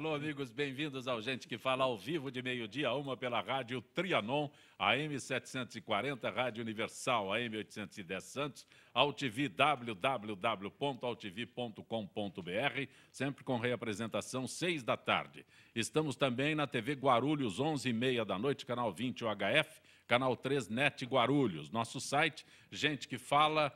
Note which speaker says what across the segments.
Speaker 1: Alô, amigos, bem-vindos ao Gente que Fala ao vivo de meio-dia, uma pela Rádio Trianon, AM 740, Rádio Universal, AM 810 Santos, AltV, www.altv.com.br, sempre com reapresentação, seis da tarde. Estamos também na TV Guarulhos, onze e meia da noite, canal 20 UHF, canal 3 NET Guarulhos. Nosso site, Gente que Fala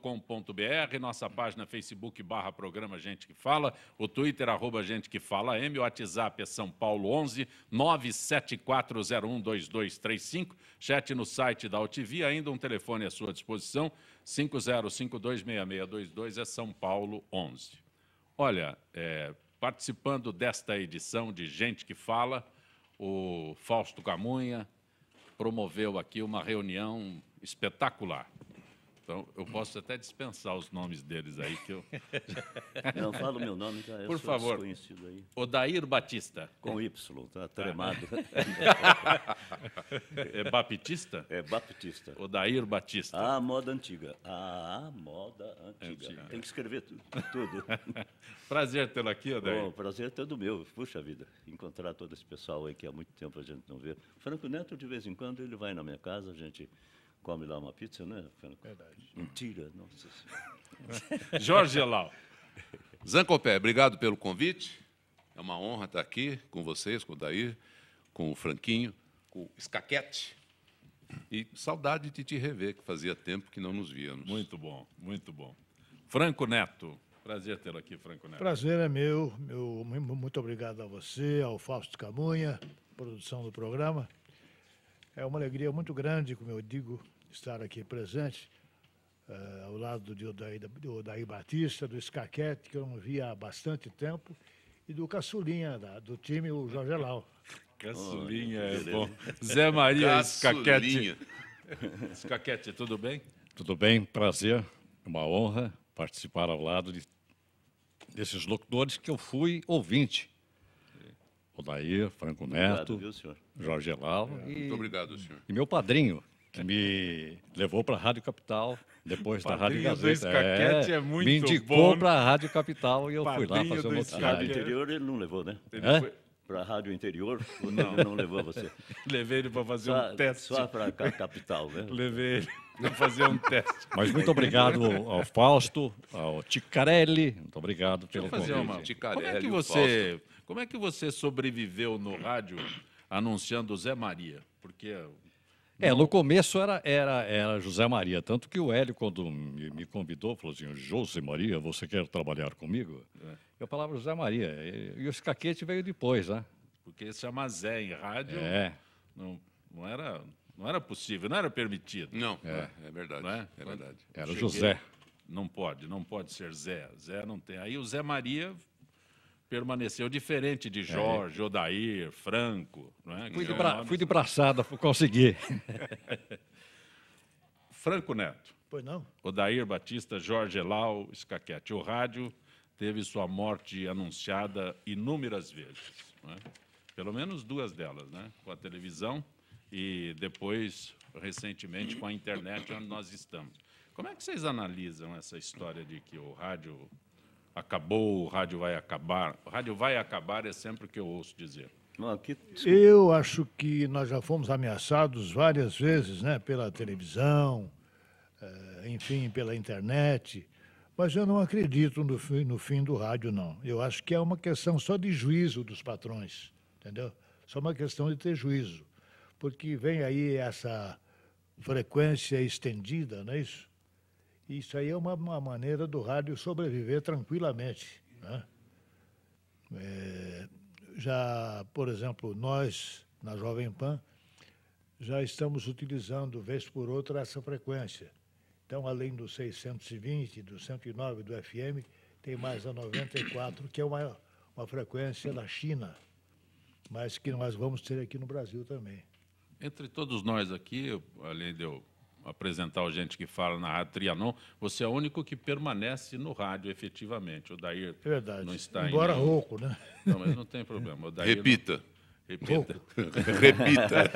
Speaker 1: com.br, nossa página Facebook barra programa Gente que Fala, o Twitter arroba Gente que Fala M, o WhatsApp é São Paulo 11 974012235, chat no site da Altivia, ainda um telefone à sua disposição, 50526622 é São Paulo 11. Olha, é, participando desta edição de Gente que Fala, o Fausto Camunha promoveu aqui uma reunião espetacular. Então, eu posso até dispensar os nomes deles aí que eu. Não falo meu nome, tá? Eu Por favor. Desconhecido aí. Odair Batista. Com Y, tá, tá. tremado. é
Speaker 2: Baptista? É Baptista. Odair Batista. A ah, moda antiga. A ah, moda antiga. antiga. Tem que escrever tudo. tudo. prazer tê-lo aqui, Odair. Bom, prazer é todo meu. Puxa vida, encontrar todo esse pessoal aí que há muito tempo a gente não vê. Franco Neto, de vez em quando, ele vai na minha casa, a gente come lá uma pizza, né? Verdade. Mentira, nossa
Speaker 3: Jorge Elau. Zancopé, obrigado pelo convite. É uma honra estar aqui com vocês, com o Dair, com o Franquinho, com o Escaquete. E saudade de te rever, que fazia tempo que não nos víamos. Muito bom, muito bom. Franco Neto. Prazer tê-lo aqui, Franco
Speaker 1: Neto. Prazer
Speaker 4: é meu, meu. Muito obrigado a você, ao Fausto Camunha, produção do programa. É uma alegria muito grande, como eu digo, estar aqui presente uh, ao lado do Odair, Batista, do Escaquete, que eu não via há bastante tempo, e do Caçulinha, da, do time, o Jorge Elau.
Speaker 1: Caçulinha, é bom. Zé Maria Escaquete. Escaquete, tudo bem?
Speaker 5: Tudo bem, prazer, uma honra participar ao lado de, desses locutores que eu fui ouvinte Odair, Franco Neto, obrigado, viu, Jorge Elal. É. E... Muito obrigado, senhor. E meu padrinho, que me levou para a Rádio Capital, depois da Rádio Gazeta. É, é muito me indicou para a Rádio Capital e eu Padrinho fui lá fazer uma notícia. Rádio Interior
Speaker 2: ele não levou, né? É? Foi... Para a Rádio Interior, não, não levou você. Levei ele para fazer só, um teste. Só para a capital, né? Levei ele para fazer um teste. Mas muito obrigado ao
Speaker 5: Fausto, ao Ticarelli, muito obrigado pelo Deixa eu fazer convite. Uma... Ticarelli, Como é que você
Speaker 1: como é que você sobreviveu no rádio anunciando Zé Maria? Porque eh,
Speaker 5: é, no começo era, era, era José Maria, tanto que o Hélio, quando me, me convidou, falou assim, José Maria, você quer trabalhar comigo? É. Eu falava José Maria, e, e os caquete veio depois, né? Porque se chama Zé em rádio, é. não, não, era,
Speaker 1: não era possível, não era permitido. Não, é, é, é verdade, não é? é verdade. Era Cheguei, José. Não pode, não pode ser Zé, Zé não tem. Aí o Zé Maria permaneceu diferente de é. Jorge, é. Odair, Franco. Não é? fui, de bra... fui
Speaker 5: de braçada consegui. conseguir.
Speaker 1: Franco Neto. Pois não. Odair Batista, Jorge Elau, Escaquete. O rádio teve sua morte anunciada inúmeras vezes. É? Pelo menos duas delas, né? com a televisão e depois, recentemente, com a internet, onde nós estamos. Como é que vocês analisam essa história de que o rádio acabou, o rádio vai acabar. O rádio vai acabar é sempre o que eu ouço dizer.
Speaker 4: Eu acho que nós já fomos ameaçados várias vezes, né? Pela televisão, eh, enfim, pela internet. Mas eu não acredito no fim, no fim do rádio, não. Eu acho que é uma questão só de juízo dos patrões, entendeu? Só uma questão de ter juízo. Porque vem aí essa frequência estendida, não é isso? Isso aí é uma, uma maneira do rádio sobreviver tranquilamente. Né? É, já, por exemplo, nós, na Jovem Pan, já estamos utilizando, vez por outra, essa frequência. Então, além do 620, do 109 do FM, tem mais a 94, que é uma, uma frequência da China, mas que nós vamos ter aqui no Brasil também.
Speaker 1: Entre todos nós aqui, além de eu apresentar o gente que fala na Rádio Trianon, você é o único que permanece no rádio efetivamente. O Dair
Speaker 4: é Verdade. não está Embora nenhum... rouco, né?
Speaker 1: Não, mas não tem problema. Repita. Não... Repita. Repita.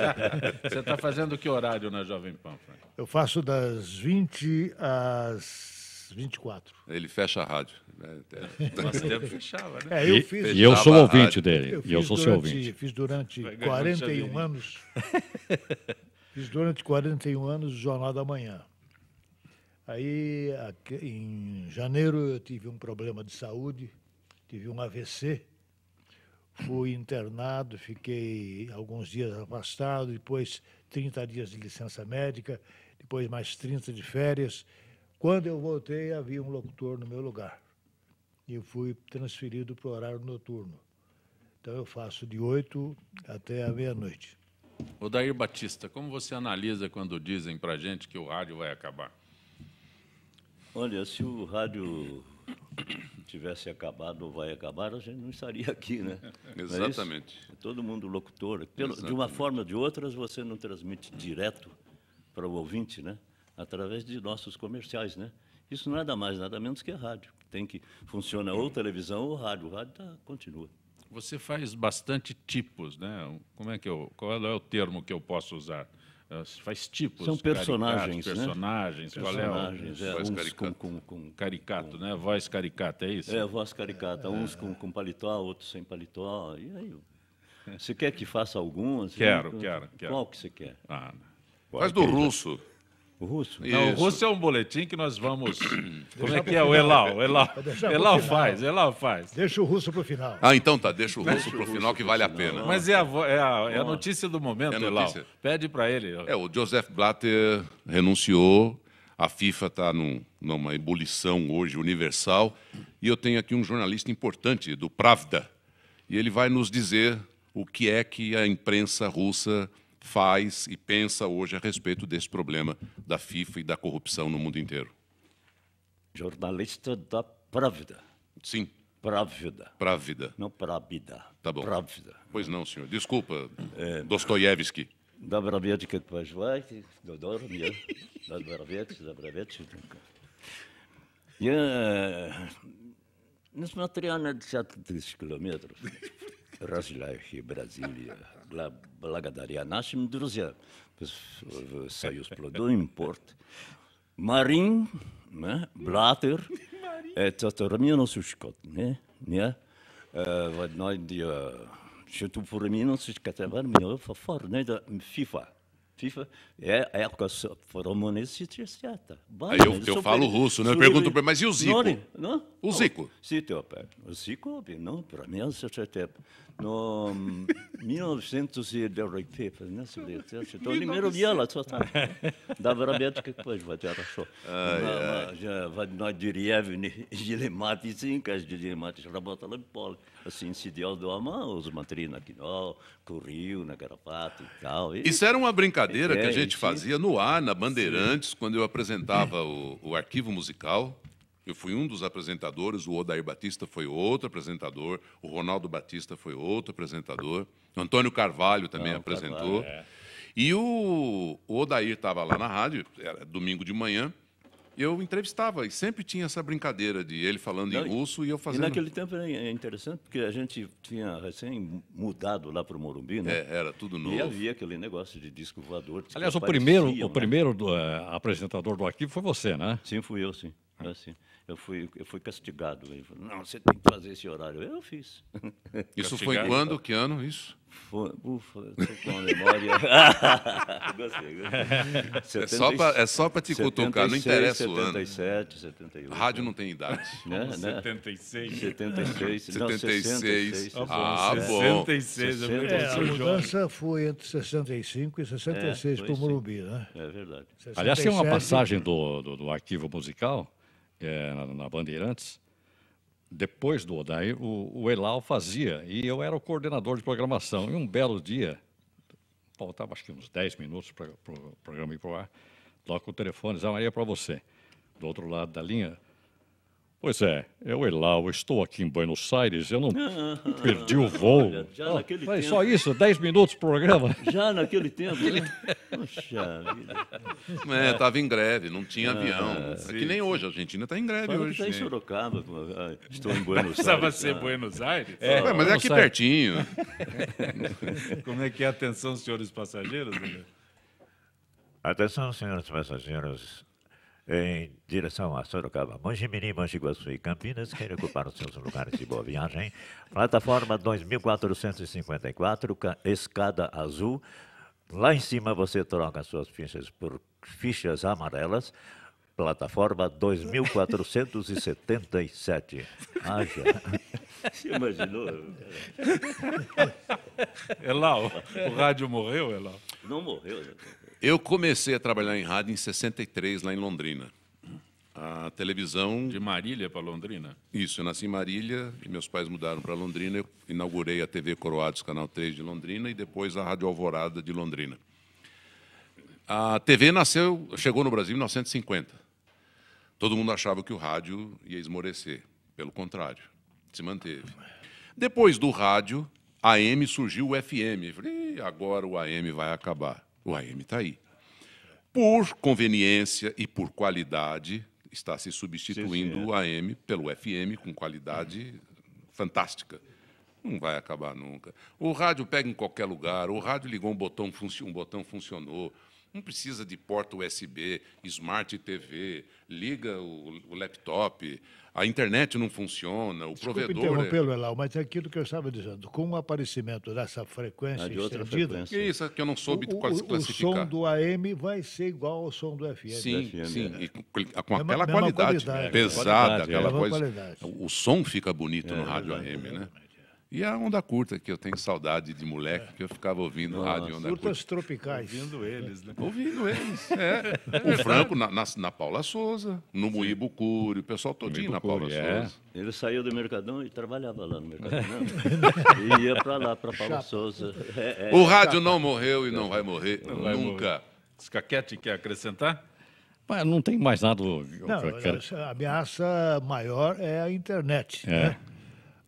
Speaker 1: você está fazendo que horário na Jovem Pan, Frank?
Speaker 4: Eu faço das 20 às 24.
Speaker 3: Ele fecha a rádio. Né?
Speaker 1: fechava, né? É, eu fiz,
Speaker 4: e, eu sou ouvinte dele. Eu e eu sou durante, seu ouvinte. Fiz durante 41 anos. Fiz durante 41 anos o Jornal da Manhã. Aí, em janeiro, eu tive um problema de saúde, tive um AVC, fui internado, fiquei alguns dias afastado, depois 30 dias de licença médica, depois mais 30 de férias. Quando eu voltei, havia um locutor no meu lugar e eu fui transferido para o horário noturno. Então, eu faço de 8 até a meia-noite.
Speaker 1: Odair Batista, como você analisa quando dizem para a gente que o rádio vai acabar?
Speaker 2: Olha, se o rádio tivesse acabado ou vai acabar, a gente não estaria aqui, né? É Exatamente. É Todo mundo locutor. Pelo, de uma forma ou de outra, você não transmite direto para o ouvinte, né? Através de nossos comerciais, né? Isso nada mais, nada menos que a é rádio. Tem que funciona ou televisão ou rádio. O rádio tá, continua.
Speaker 1: Você faz
Speaker 2: bastante tipos, né? Como é que eu, qual é, é o termo que eu posso usar? Ah, faz
Speaker 1: tipos. São personagens, personagens, né? Qual personagens, qual é? O... é voz Com, com,
Speaker 2: com, caricato, né? Voz caricata, é isso? É, voz caricata. É. Uns com, com paletó, outros sem paletó. E aí? Você quer que faça algumas? Quero, quero, quero. Qual que você quer? Ah, né? Faz do
Speaker 3: russo. O russo?
Speaker 2: Isso. Não, o russo
Speaker 1: é um boletim que nós vamos.
Speaker 4: Como é que é? O Elal. Elal, Elal faz,
Speaker 3: Elal faz.
Speaker 4: Deixa o russo para o final. Ah,
Speaker 3: então tá, deixa o russo para o final que vale a pena. Mas é, é a, é a, é a notícia do momento, é Elal. Pede para ele. É, o Joseph Blatter renunciou, a FIFA está num, numa ebulição hoje universal, e eu tenho aqui um jornalista importante, do Pravda, e ele vai nos dizer o que é que a imprensa russa faz e pensa hoje a respeito desse problema da FIFA e da corrupção no mundo inteiro?
Speaker 2: Jornalista da Právida. Sim. Právida. Právida. Não Právida. Tá bom. Právida. Pois não, senhor. Desculpa, é... Dostoiévski. Dobra wiedzieć, kiedy poszłaś, do dormia. Dobra wiedzieć, dobra wiedzieć. Я несмотря de десятки quilômetros. Brasília e Brasília. благодаря нашим друзьям в Союз плодоимпорт, Марин, не, Блатер, это терминус ушкот, не, не, в одной, че ту терминус ушкот, а вар, мне фафар, не, да, фифа. FIFA, é, época promonecite Aí Eu, eu falo russo, né? Eu pergunto para mas e o Zico? Não, O Zico. Sim, teu pai. o Zico, não, para mim, é o certeza. No 1990, não se lê, então ele me roubou só tá. Da verdade que depois vai ter achou. Já eh, vai na деревне, дилематы, синкаш дилематы, работала пол. Assim, se deu do amor, os matrinas aqui, no, corriu na garapata e tal. Isso era uma brincadeira brincadeira é, que a é, gente fazia
Speaker 3: no ar, na Bandeirantes, sim. quando eu apresentava
Speaker 2: o, o arquivo musical.
Speaker 3: Eu fui um dos apresentadores, o Odair Batista foi outro apresentador, o Ronaldo Batista foi outro apresentador, o Antônio Carvalho também Não, apresentou. Carvalho, é. E o, o Odair estava lá na rádio, era domingo de manhã, eu entrevistava e sempre
Speaker 2: tinha essa brincadeira de ele falando Não, em russo e eu fazendo. E naquele tempo é interessante porque a gente tinha recém mudado lá para o Morumbi, né? É, era tudo novo. E havia aquele negócio de disco voador. Aliás, o primeiro, o né? primeiro
Speaker 5: do, é, apresentador do arquivo foi você, né? Sim, fui eu, sim.
Speaker 2: Eu, ah. assim, eu, fui, eu fui castigado. Ele falou, não, você tem que fazer esse horário. Eu fiz. Isso foi quando? Que
Speaker 3: ano isso? Ufa, estou com uma memória. É só para é só te 76, cutucar, não interessa 77, o ano. 77, 78. rádio não tem idade. Né, 76. Né? 76. Não, 76. 66. Ah, bom. 66, eu é,
Speaker 4: a mudança foi entre 65 e 66 é, para o Morumbi, né? É verdade. 67, Aliás, tem uma passagem
Speaker 5: do, do, do arquivo musical é, na, na Bandeirantes depois do Odai, o, o Elal fazia, e eu era o coordenador de programação. E um belo dia, faltava acho que uns 10 minutos para o pro, programa ir para o ar, toca o telefone, Zé ah, Maria, é para você. Do outro lado da linha, Pois é, eu, eu estou aqui em Buenos Aires, eu não perdi o voo. Olha, já ah, naquele tempo. Só isso, 10 minutos pro programa. Já naquele tempo, né?
Speaker 3: Poxa vida. É, estava em greve, não tinha ah, avião. Sim, é que nem sim. hoje, a Argentina está
Speaker 1: em greve Fala hoje. Está em né?
Speaker 2: Sorocaba, ah, estou em Buenos Aires. Precisava ser ah. Buenos Aires? É, Ué, mas é aqui pertinho.
Speaker 1: Como é que é? Atenção, senhores passageiros.
Speaker 2: Atenção, senhores passageiros em direção a Sorocaba, Mangimirim, Mangiguaçu e Campinas, que ocuparam seus lugares de boa viagem. Plataforma 2454, escada azul. Lá em cima você troca suas fichas por fichas amarelas. Plataforma 2477. Haja. Você imaginou? Elal, o rádio morreu, Elal? Não morreu. Não. Né?
Speaker 3: Eu comecei a trabalhar em rádio em 63, lá em Londrina. A televisão. De Marília para Londrina? Isso, eu nasci em Marília e meus pais mudaram para Londrina. Eu inaugurei a TV Coroados, Canal 3 de Londrina e depois a Rádio Alvorada de Londrina. A TV nasceu, chegou no Brasil em 1950. Todo mundo achava que o rádio ia esmorecer. Pelo contrário, se manteve. Depois do rádio, a AM surgiu o FM. Eu falei, agora o AM vai acabar. O AM está aí. Por conveniência e por qualidade, está se substituindo sim, sim. É. o AM pelo FM com qualidade fantástica. Não vai acabar nunca. O rádio pega em qualquer lugar, o rádio ligou um botão, um botão funcionou. Não precisa de porta USB, Smart TV, liga o, o laptop, a internet não funciona, o Desculpe provedor. É interrompê-lo,
Speaker 4: é... Elal, mas é aquilo que eu estava dizendo. Com o aparecimento dessa frequência é de outra frequência. Que
Speaker 3: isso, que eu não soube o, classificar. O som
Speaker 4: do AM vai ser igual ao som do FM. Sim, FM, sim. É. E com, aquela é qualidade, qualidade, pesada, é. aquela coisa. Qualidade.
Speaker 3: O som fica bonito é, no rádio AM, né? E a onda curta, que eu tenho saudade de moleque, que eu ficava ouvindo Nossa. rádio onda Curtas
Speaker 4: curta. tropicais. Ouvindo eles, né? Ouvindo eles, é. O Franco
Speaker 3: na, na, na Paula Souza, no Muíbo o pessoal todinho na Paula é. Souza.
Speaker 2: Ele saiu do Mercadão e trabalhava lá no Mercadão. Né?
Speaker 3: e ia para lá, para Paula Souza. É, é. O rádio não
Speaker 2: morreu e não vai morrer não nunca.
Speaker 5: Escaquete quer acrescentar? Mas não tem mais nada. Não,
Speaker 4: a ameaça maior é a internet, é. né?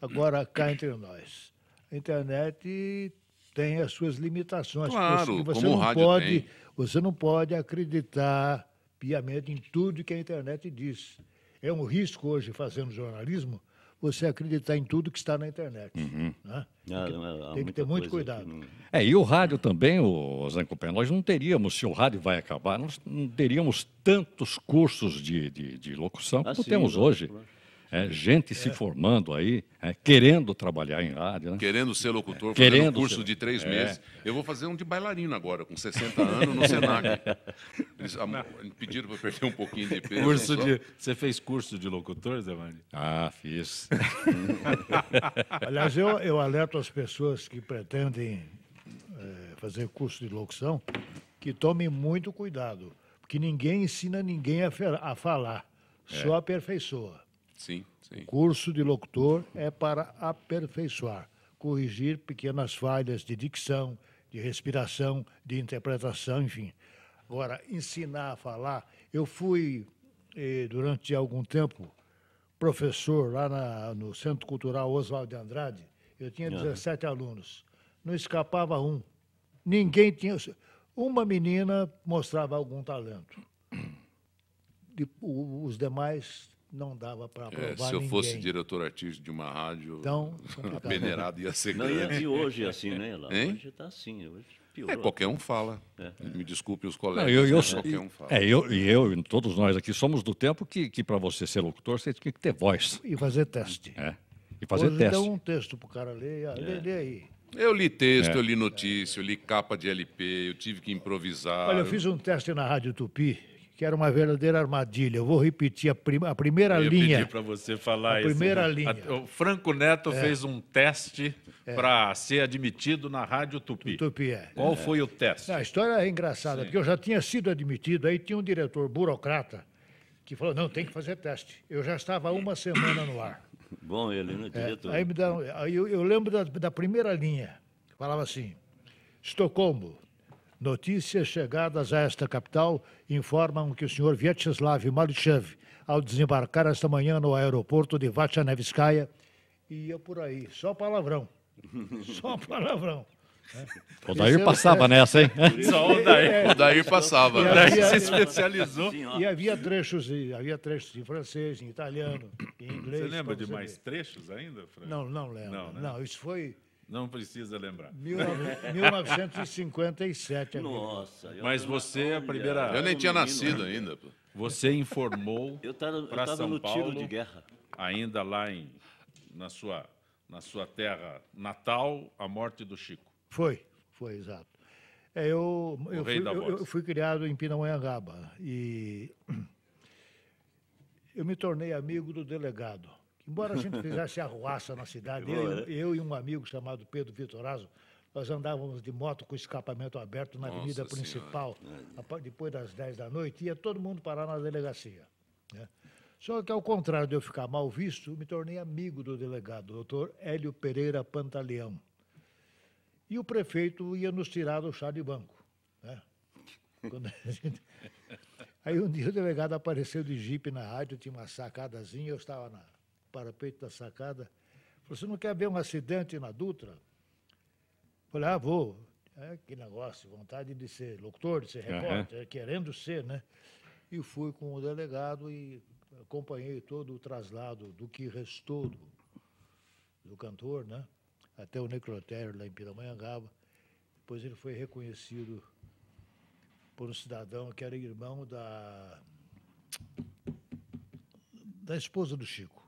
Speaker 4: Agora, cá entre nós, a internet tem as suas limitações. Claro, você como não o rádio pode, tem. Você não pode acreditar piamente em tudo que a internet diz. É um risco hoje, fazendo jornalismo, você acreditar em tudo que está na internet. Uhum. Né? tem que ah, ter muito cuidado.
Speaker 5: É, e o rádio também, o Zé Copé, nós não teríamos, se o rádio vai acabar, nós não teríamos tantos cursos de, de, de locução ah, como sim, temos hoje. Claro. É, gente se formando aí, é, querendo trabalhar em rádio. Né? Querendo
Speaker 3: ser locutor, é, querendo um curso ser... de três é. meses. Eu vou fazer um de bailarino agora, com 60 anos, no
Speaker 1: Senac.
Speaker 3: Eles ah, pediram para perder um pouquinho
Speaker 4: de peso. Curso de...
Speaker 1: Você fez curso de locutor, Zé Mani? Ah, fiz. Aliás, eu,
Speaker 4: eu alerto as pessoas que pretendem é, fazer curso de locução que tomem muito cuidado, porque ninguém ensina ninguém a, a falar, é. só aperfeiçoa.
Speaker 3: Sim, sim. O
Speaker 4: curso de locutor é para aperfeiçoar, corrigir pequenas falhas de dicção, de respiração, de interpretação, enfim. Agora, ensinar a falar. Eu fui, eh, durante algum tempo, professor lá na, no Centro Cultural Oswaldo de Andrade. Eu tinha 17 uhum. alunos. Não escapava um. Ninguém tinha. Uma menina mostrava algum talento. De, o, os demais não dava para é, aprovar é, se eu ninguém. fosse
Speaker 3: diretor artístico de uma rádio, então, a peneirada ia ser
Speaker 4: não, E é hoje é assim, né, lá. Hein? Hoje está assim, hoje É, qualquer um
Speaker 2: fala. É, é. Me desculpe os colegas,
Speaker 5: não, eu, eu, qualquer um fala. É, eu e eu, todos nós aqui, somos do tempo que, que para você ser
Speaker 4: locutor, você tinha que ter voz. E fazer teste. É. E fazer hoje teste. Dá um texto para o cara ler, ah, é. lê, lê aí. Eu li texto, eu
Speaker 3: li notícia, eu li capa de LP, eu tive que improvisar.
Speaker 4: Olha, eu fiz um teste na Rádio Tupi, que era uma verdadeira armadilha. Eu vou repetir a, prim a primeira eu linha. Eu pedi
Speaker 1: para você falar a isso. Primeira né? linha. o Franco Neto é. fez um teste é. para ser admitido na Rádio Tupi. Tupi
Speaker 4: é. Qual é. foi o teste? Não, a história é engraçada, Sim. porque eu já tinha sido admitido, aí tinha um diretor burocrata que falou: não, tem que fazer teste. Eu já estava uma semana no ar.
Speaker 2: Bom, ele, né, é, diretor? aí
Speaker 4: me dá, aí eu, eu lembro da, da primeira linha, falava assim: Estocolmo, Notícias chegadas a esta capital informam que o senhor Vyacheslav Malichev, ao desembarcar esta manhã no aeroporto de Vachanevskaya, ia por aí. Só palavrão. Só palavrão. É, é. O Dair passava é... nessa, hein? Só o Dair. É, o passava. O se especializou. E havia trechos, havia trechos em francês, em italiano, em inglês. Você lembra de mais
Speaker 1: trechos ainda, Fran? Não, não
Speaker 4: lembro. Não, né? não, isso foi
Speaker 1: não precisa lembrar. 1957.
Speaker 4: Nossa. Mas você, é a primeira. Eu nem tinha nascido né? ainda.
Speaker 1: Você informou para São Paulo. Ainda lá em, na, sua, na sua terra natal, a morte do Chico.
Speaker 4: Foi, foi, exato. É, eu, eu fui, eu, eu, fui, criado em Pindamonhangaba e eu me tornei amigo do delegado. Embora a gente fizesse arruaça na cidade, eu, eu e um amigo chamado Pedro Vitorazzo, nós andávamos de moto com escapamento aberto na Nossa avenida principal, depois das 10 da noite, ia todo mundo parar na delegacia. Né? Só que, ao contrário de eu ficar mal visto, me tornei amigo do delegado, doutor Hélio Pereira Pantaleão. E o prefeito ia nos tirar do chá de banco. Né? Gente... Aí um dia o delegado apareceu de jipe na rádio, tinha uma sacadazinha, eu estava na, parapeito da sacada. Falou, você não quer ver um acidente na Dutra? Falei, ah, vou. É, que negócio, vontade de ser locutor, de ser repórter, uhum. querendo ser, né? E fui com o delegado e acompanhei todo o traslado do que restou do, do cantor, né? Até o necrotério lá em Piramanhangaba. Depois ele foi reconhecido por um cidadão que era irmão da, da esposa do Chico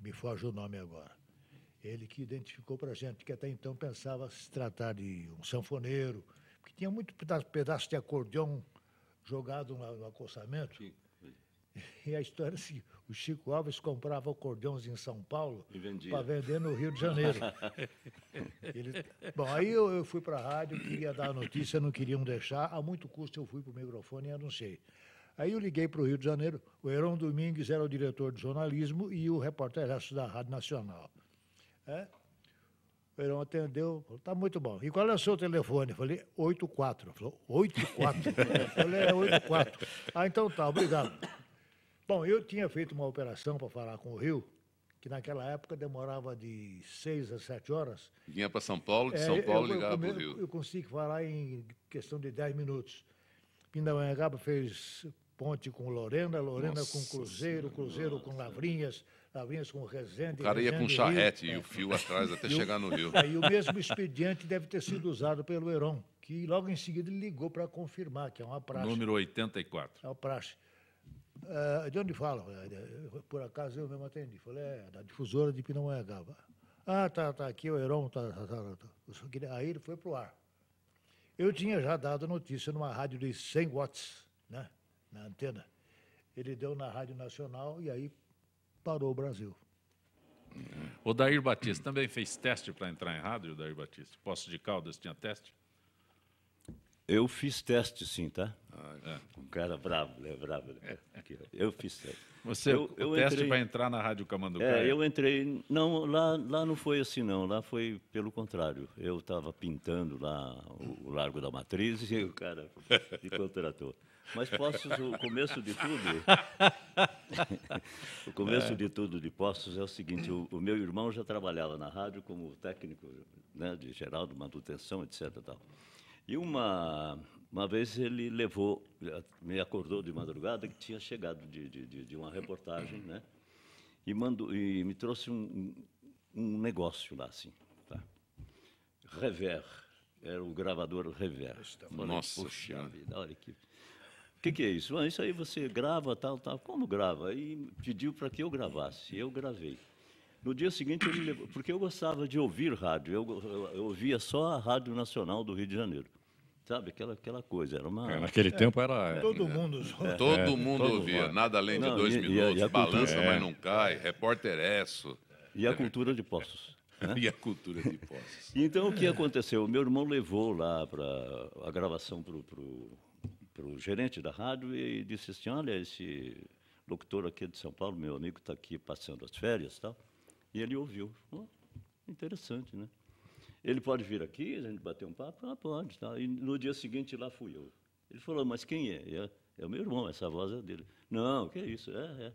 Speaker 4: me foge o nome agora. Ele que identificou para a gente que até então pensava se tratar de um sanfoneiro, porque tinha muito pedaço de acordeão jogado no acostamento. E a história é assim, o Chico Alves comprava acordeões em São Paulo para vender no Rio de Janeiro.
Speaker 6: Ele...
Speaker 4: bom, aí eu, eu fui para a rádio, queria dar a notícia, não queriam deixar. A muito custo eu fui para o microfone e anunciei. Aí eu liguei para o Rio de Janeiro, o Heron Domingues era o diretor de jornalismo e o repórter da Rádio Nacional. É? O Heron atendeu, falou, tá muito bom. E qual é o seu telefone? Eu falei, 84. Falou, 84? falei, é 84. Ah, então tá, obrigado. Bom, eu tinha feito uma operação para falar com o Rio, que naquela época demorava de seis a sete horas.
Speaker 3: Vinha para São Paulo, de São é, Paulo ligava para o Rio.
Speaker 4: Eu consegui falar em questão de dez minutos. Pindamonhangaba fez Ponte com Lorena, Lorena Nossa, com Cruzeiro, Cruzeiro com Lavrinhas, Lavrinhas com Resende. O cara ia Resende, com charrete Rio. e o fio atrás até chegar no Rio. É, e o mesmo expediente deve ter sido usado pelo Heron, que logo em seguida ligou para confirmar, que é uma praxe. Número
Speaker 1: 84.
Speaker 4: É uma praxe. Uh, de onde fala? É, por acaso eu mesmo atendi. Falei, é da difusora de Pindamonhangaba. Ah, tá, tá aqui é o Heron. Tá, tá, tá, tá. tá. Aí ele foi para o ar. Eu tinha já dado notícia numa rádio de 100 watts, né? na antena, ele deu na Rádio Nacional e aí parou o Brasil.
Speaker 1: O Dair Batista também fez teste para entrar em rádio, Dair Batista? Poço de Caldas tinha teste?
Speaker 2: Eu fiz teste, sim, tá? Ah, é. Um cara bravo, né? Né? é bravo. É. Eu fiz teste. Você, eu, eu o teste para entrar na Rádio Camanducaia? É, eu entrei... Não, lá, lá não foi assim, não. Lá foi pelo contrário. Eu estava pintando lá o, o Largo da Matriz e o cara me contratou. Mas Poços, o começo de tudo. o começo é. de tudo de Poços é o seguinte: o, o, meu irmão já trabalhava na rádio como técnico né, de manutenção, etc. Tal. E uma, uma vez ele levou, me acordou de madrugada que tinha chegado de, de, de uma reportagem, né? E, mandou, e me trouxe um, um negócio lá, assim. Tá? Rever. Era o gravador Rever. Nossa, Poxa vida, olha que o que, que, é isso? Ah, isso aí você grava, tal, tal. Como grava? Aí pediu para que eu gravasse. Eu gravei. No dia seguinte, ele levou, porque eu gostava de ouvir rádio. Eu, eu, eu, ouvia só a Rádio Nacional do Rio de Janeiro. Sabe, aquela, aquela coisa. Era uma... É, naquele é, tempo era. Todo mundo é, Todo é. mundo ouvia. Mundo. Nada além não, de dois e, minutos. E a, e balança, cultura, mas é. não
Speaker 5: cai.
Speaker 3: Repórter esso. E a cultura
Speaker 2: de poços
Speaker 3: Né? E a cultura de poços
Speaker 2: Então, o que aconteceu? O meu irmão levou lá para a gravação para o pelo gerente da rádio e disse assim, olha, esse locutor aqui de São Paulo, meu amigo, está aqui passando as férias e tal. E ele ouviu. Oh, interessante, né? Ele pode vir aqui, a gente bater um papo? Ah, pode. Tá. E no dia seguinte lá fui eu. Ele falou, mas quem é? é? É o meu irmão, essa voz é dele. Não, que é isso? É, é.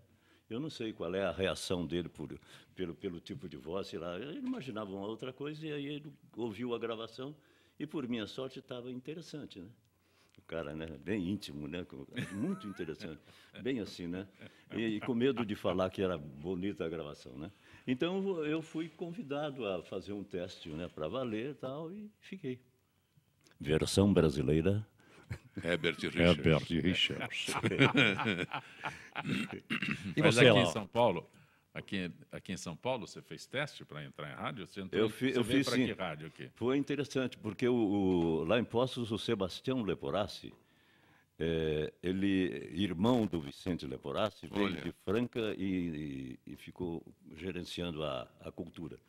Speaker 2: Eu não sei qual é a reação dele por, pelo, pelo tipo de voz, sei lá. Ele imaginava uma outra coisa e aí ele ouviu a gravação e, por minha sorte, estava interessante, né? o cara, né? Bem íntimo, né? Muito interessante. Bem assim, né? E, e, com medo de falar que era bonita a gravação, né? Então eu fui convidado a fazer um teste, né? Para valer tal, e fiquei. Versão brasileira. Herbert Richards. Herbert Richards. e você aqui lá,
Speaker 3: em
Speaker 1: São Paulo, Aqui, aqui em São Paulo, você fez teste para entrar em rádio? Você entrou, eu fi, você eu fiz para que rádio aqui?
Speaker 2: Foi interessante, porque o, o, lá em Poços, o Sebastião Leporassi, é, ele, irmão do Vicente Leporassi, veio Olha. de Franca e, e, e ficou gerenciando a, a, cultura.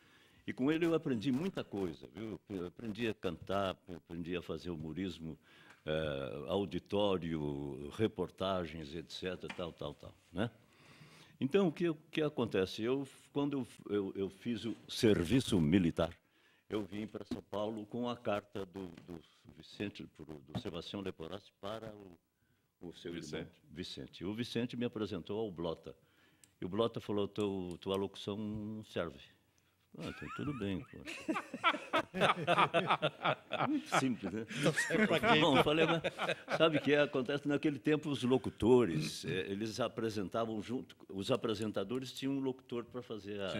Speaker 2: E com ele eu aprendi muita coisa, viu? aprendi a cantar, aprendi a fazer humorismo, é, auditório, reportagens, etc, tal, tal, tal, né? Então, o que, o que acontece? Eu, quando eu, eu, eu, fiz o serviço militar, eu vim para São Paulo com a carta do, do Vicente, do Sebastião para o, o seu Vicente. irmão Vicente. O Vicente me apresentou ao Blota. E o Blota falou: tu, tua locução serve. Ah, então tudo bem, pô. Muito simples, né? Então, é Bom, falei, mas sabe que acontece naquele tempo os locutores, hum. eh, eles apresentavam junto, os apresentadores tinham um locutor para fazer a,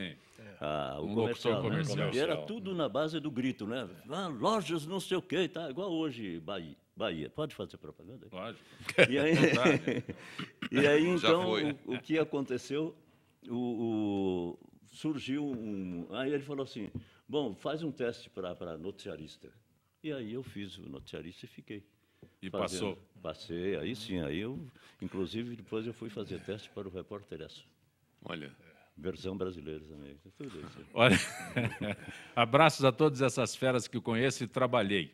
Speaker 2: a, o um comercial, né? comercial, E era tudo na base do grito, né? Ah, lojas não sei o quê, tá? Igual hoje, Bahia. Bahia. Pode fazer propaganda? Pode. E aí, e aí então, o, o, que aconteceu? O, o, surgiu um. Aí ele falou assim: bom, faz um teste para noticiarista. E aí eu fiz o noticiarista e fiquei. E fazendo. passou? Passei, aí sim, aí eu. Inclusive, depois eu fui fazer teste para o repórter essa. Olha. Versão brasileira também. Tudo isso. Olha.
Speaker 1: Abraços a todas essas feras que eu conheço e trabalhei.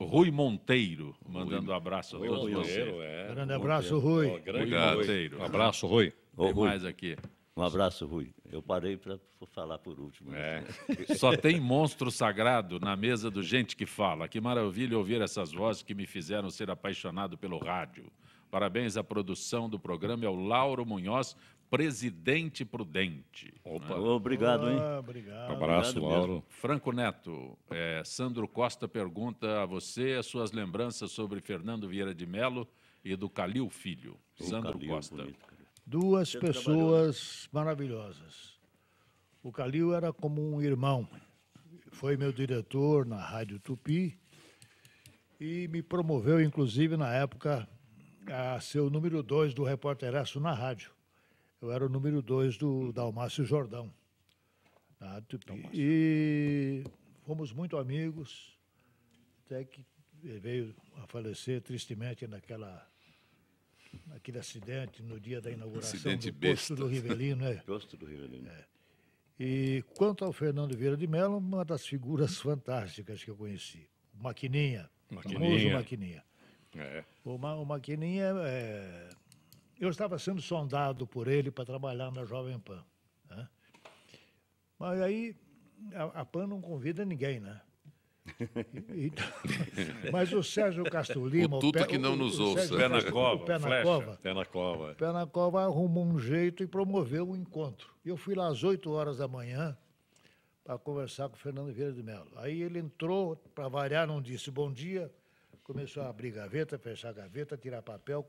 Speaker 1: Rui Monteiro, mandando Rui, um abraço a Rui
Speaker 4: todos Monteiro, vocês. É. Grande abraço, Rui. Oh, grande Rui Monteiro. Um abraço,
Speaker 2: Rui. Tem mais aqui. Um abraço, Rui. Eu parei para falar por último. Né? É. Só
Speaker 1: tem monstro sagrado na mesa do Gente que Fala. Que maravilha ouvir essas vozes que me fizeram ser apaixonado pelo rádio. Parabéns à produção do programa e é ao Lauro Munhoz, presidente prudente. Opa. Né? Obrigado, hein? Ah,
Speaker 4: obrigado. Um abraço, obrigado Lauro.
Speaker 1: Franco Neto, é, Sandro Costa pergunta a você as suas lembranças sobre Fernando Vieira de Melo e do Calil Filho. O Sandro Calil, Costa. Bonito.
Speaker 4: Duas Você pessoas né? maravilhosas. O Calil era como um irmão. Foi meu diretor na Rádio Tupi e me promoveu, inclusive, na época, a ser o número dois do repórteraço na rádio. Eu era o número dois do Dalmácio Jordão. Na rádio Tupi. Dalmácio. E fomos muito amigos, até que veio a falecer tristemente naquela aquele acidente no dia da inauguração acidente do besta. posto do Rivelino, né? posto do Rivelino. É. E quanto ao Fernando Vieira de Mello, uma das figuras fantásticas que eu conheci. O Maquininha, Maquininha. famoso Maquininha. É. O, Ma, o Maquininha, é... eu estava sendo sondado por ele para trabalhar na Jovem Pan. Né? Mas aí a, a PAN não convida ninguém, né? Então, mas o Sérgio Castro Lima. O Tuta o pé, que não nos ouça. Pé na, cova, pé, na cova,
Speaker 5: pé na cova.
Speaker 4: Pé na cova arrumou um jeito e promoveu o um encontro. Eu fui lá às 8 horas da manhã para conversar com o Fernando Vieira de Mello. Aí ele entrou, para variar, não disse bom dia, começou a abrir gaveta, fechar gaveta, tirar papel,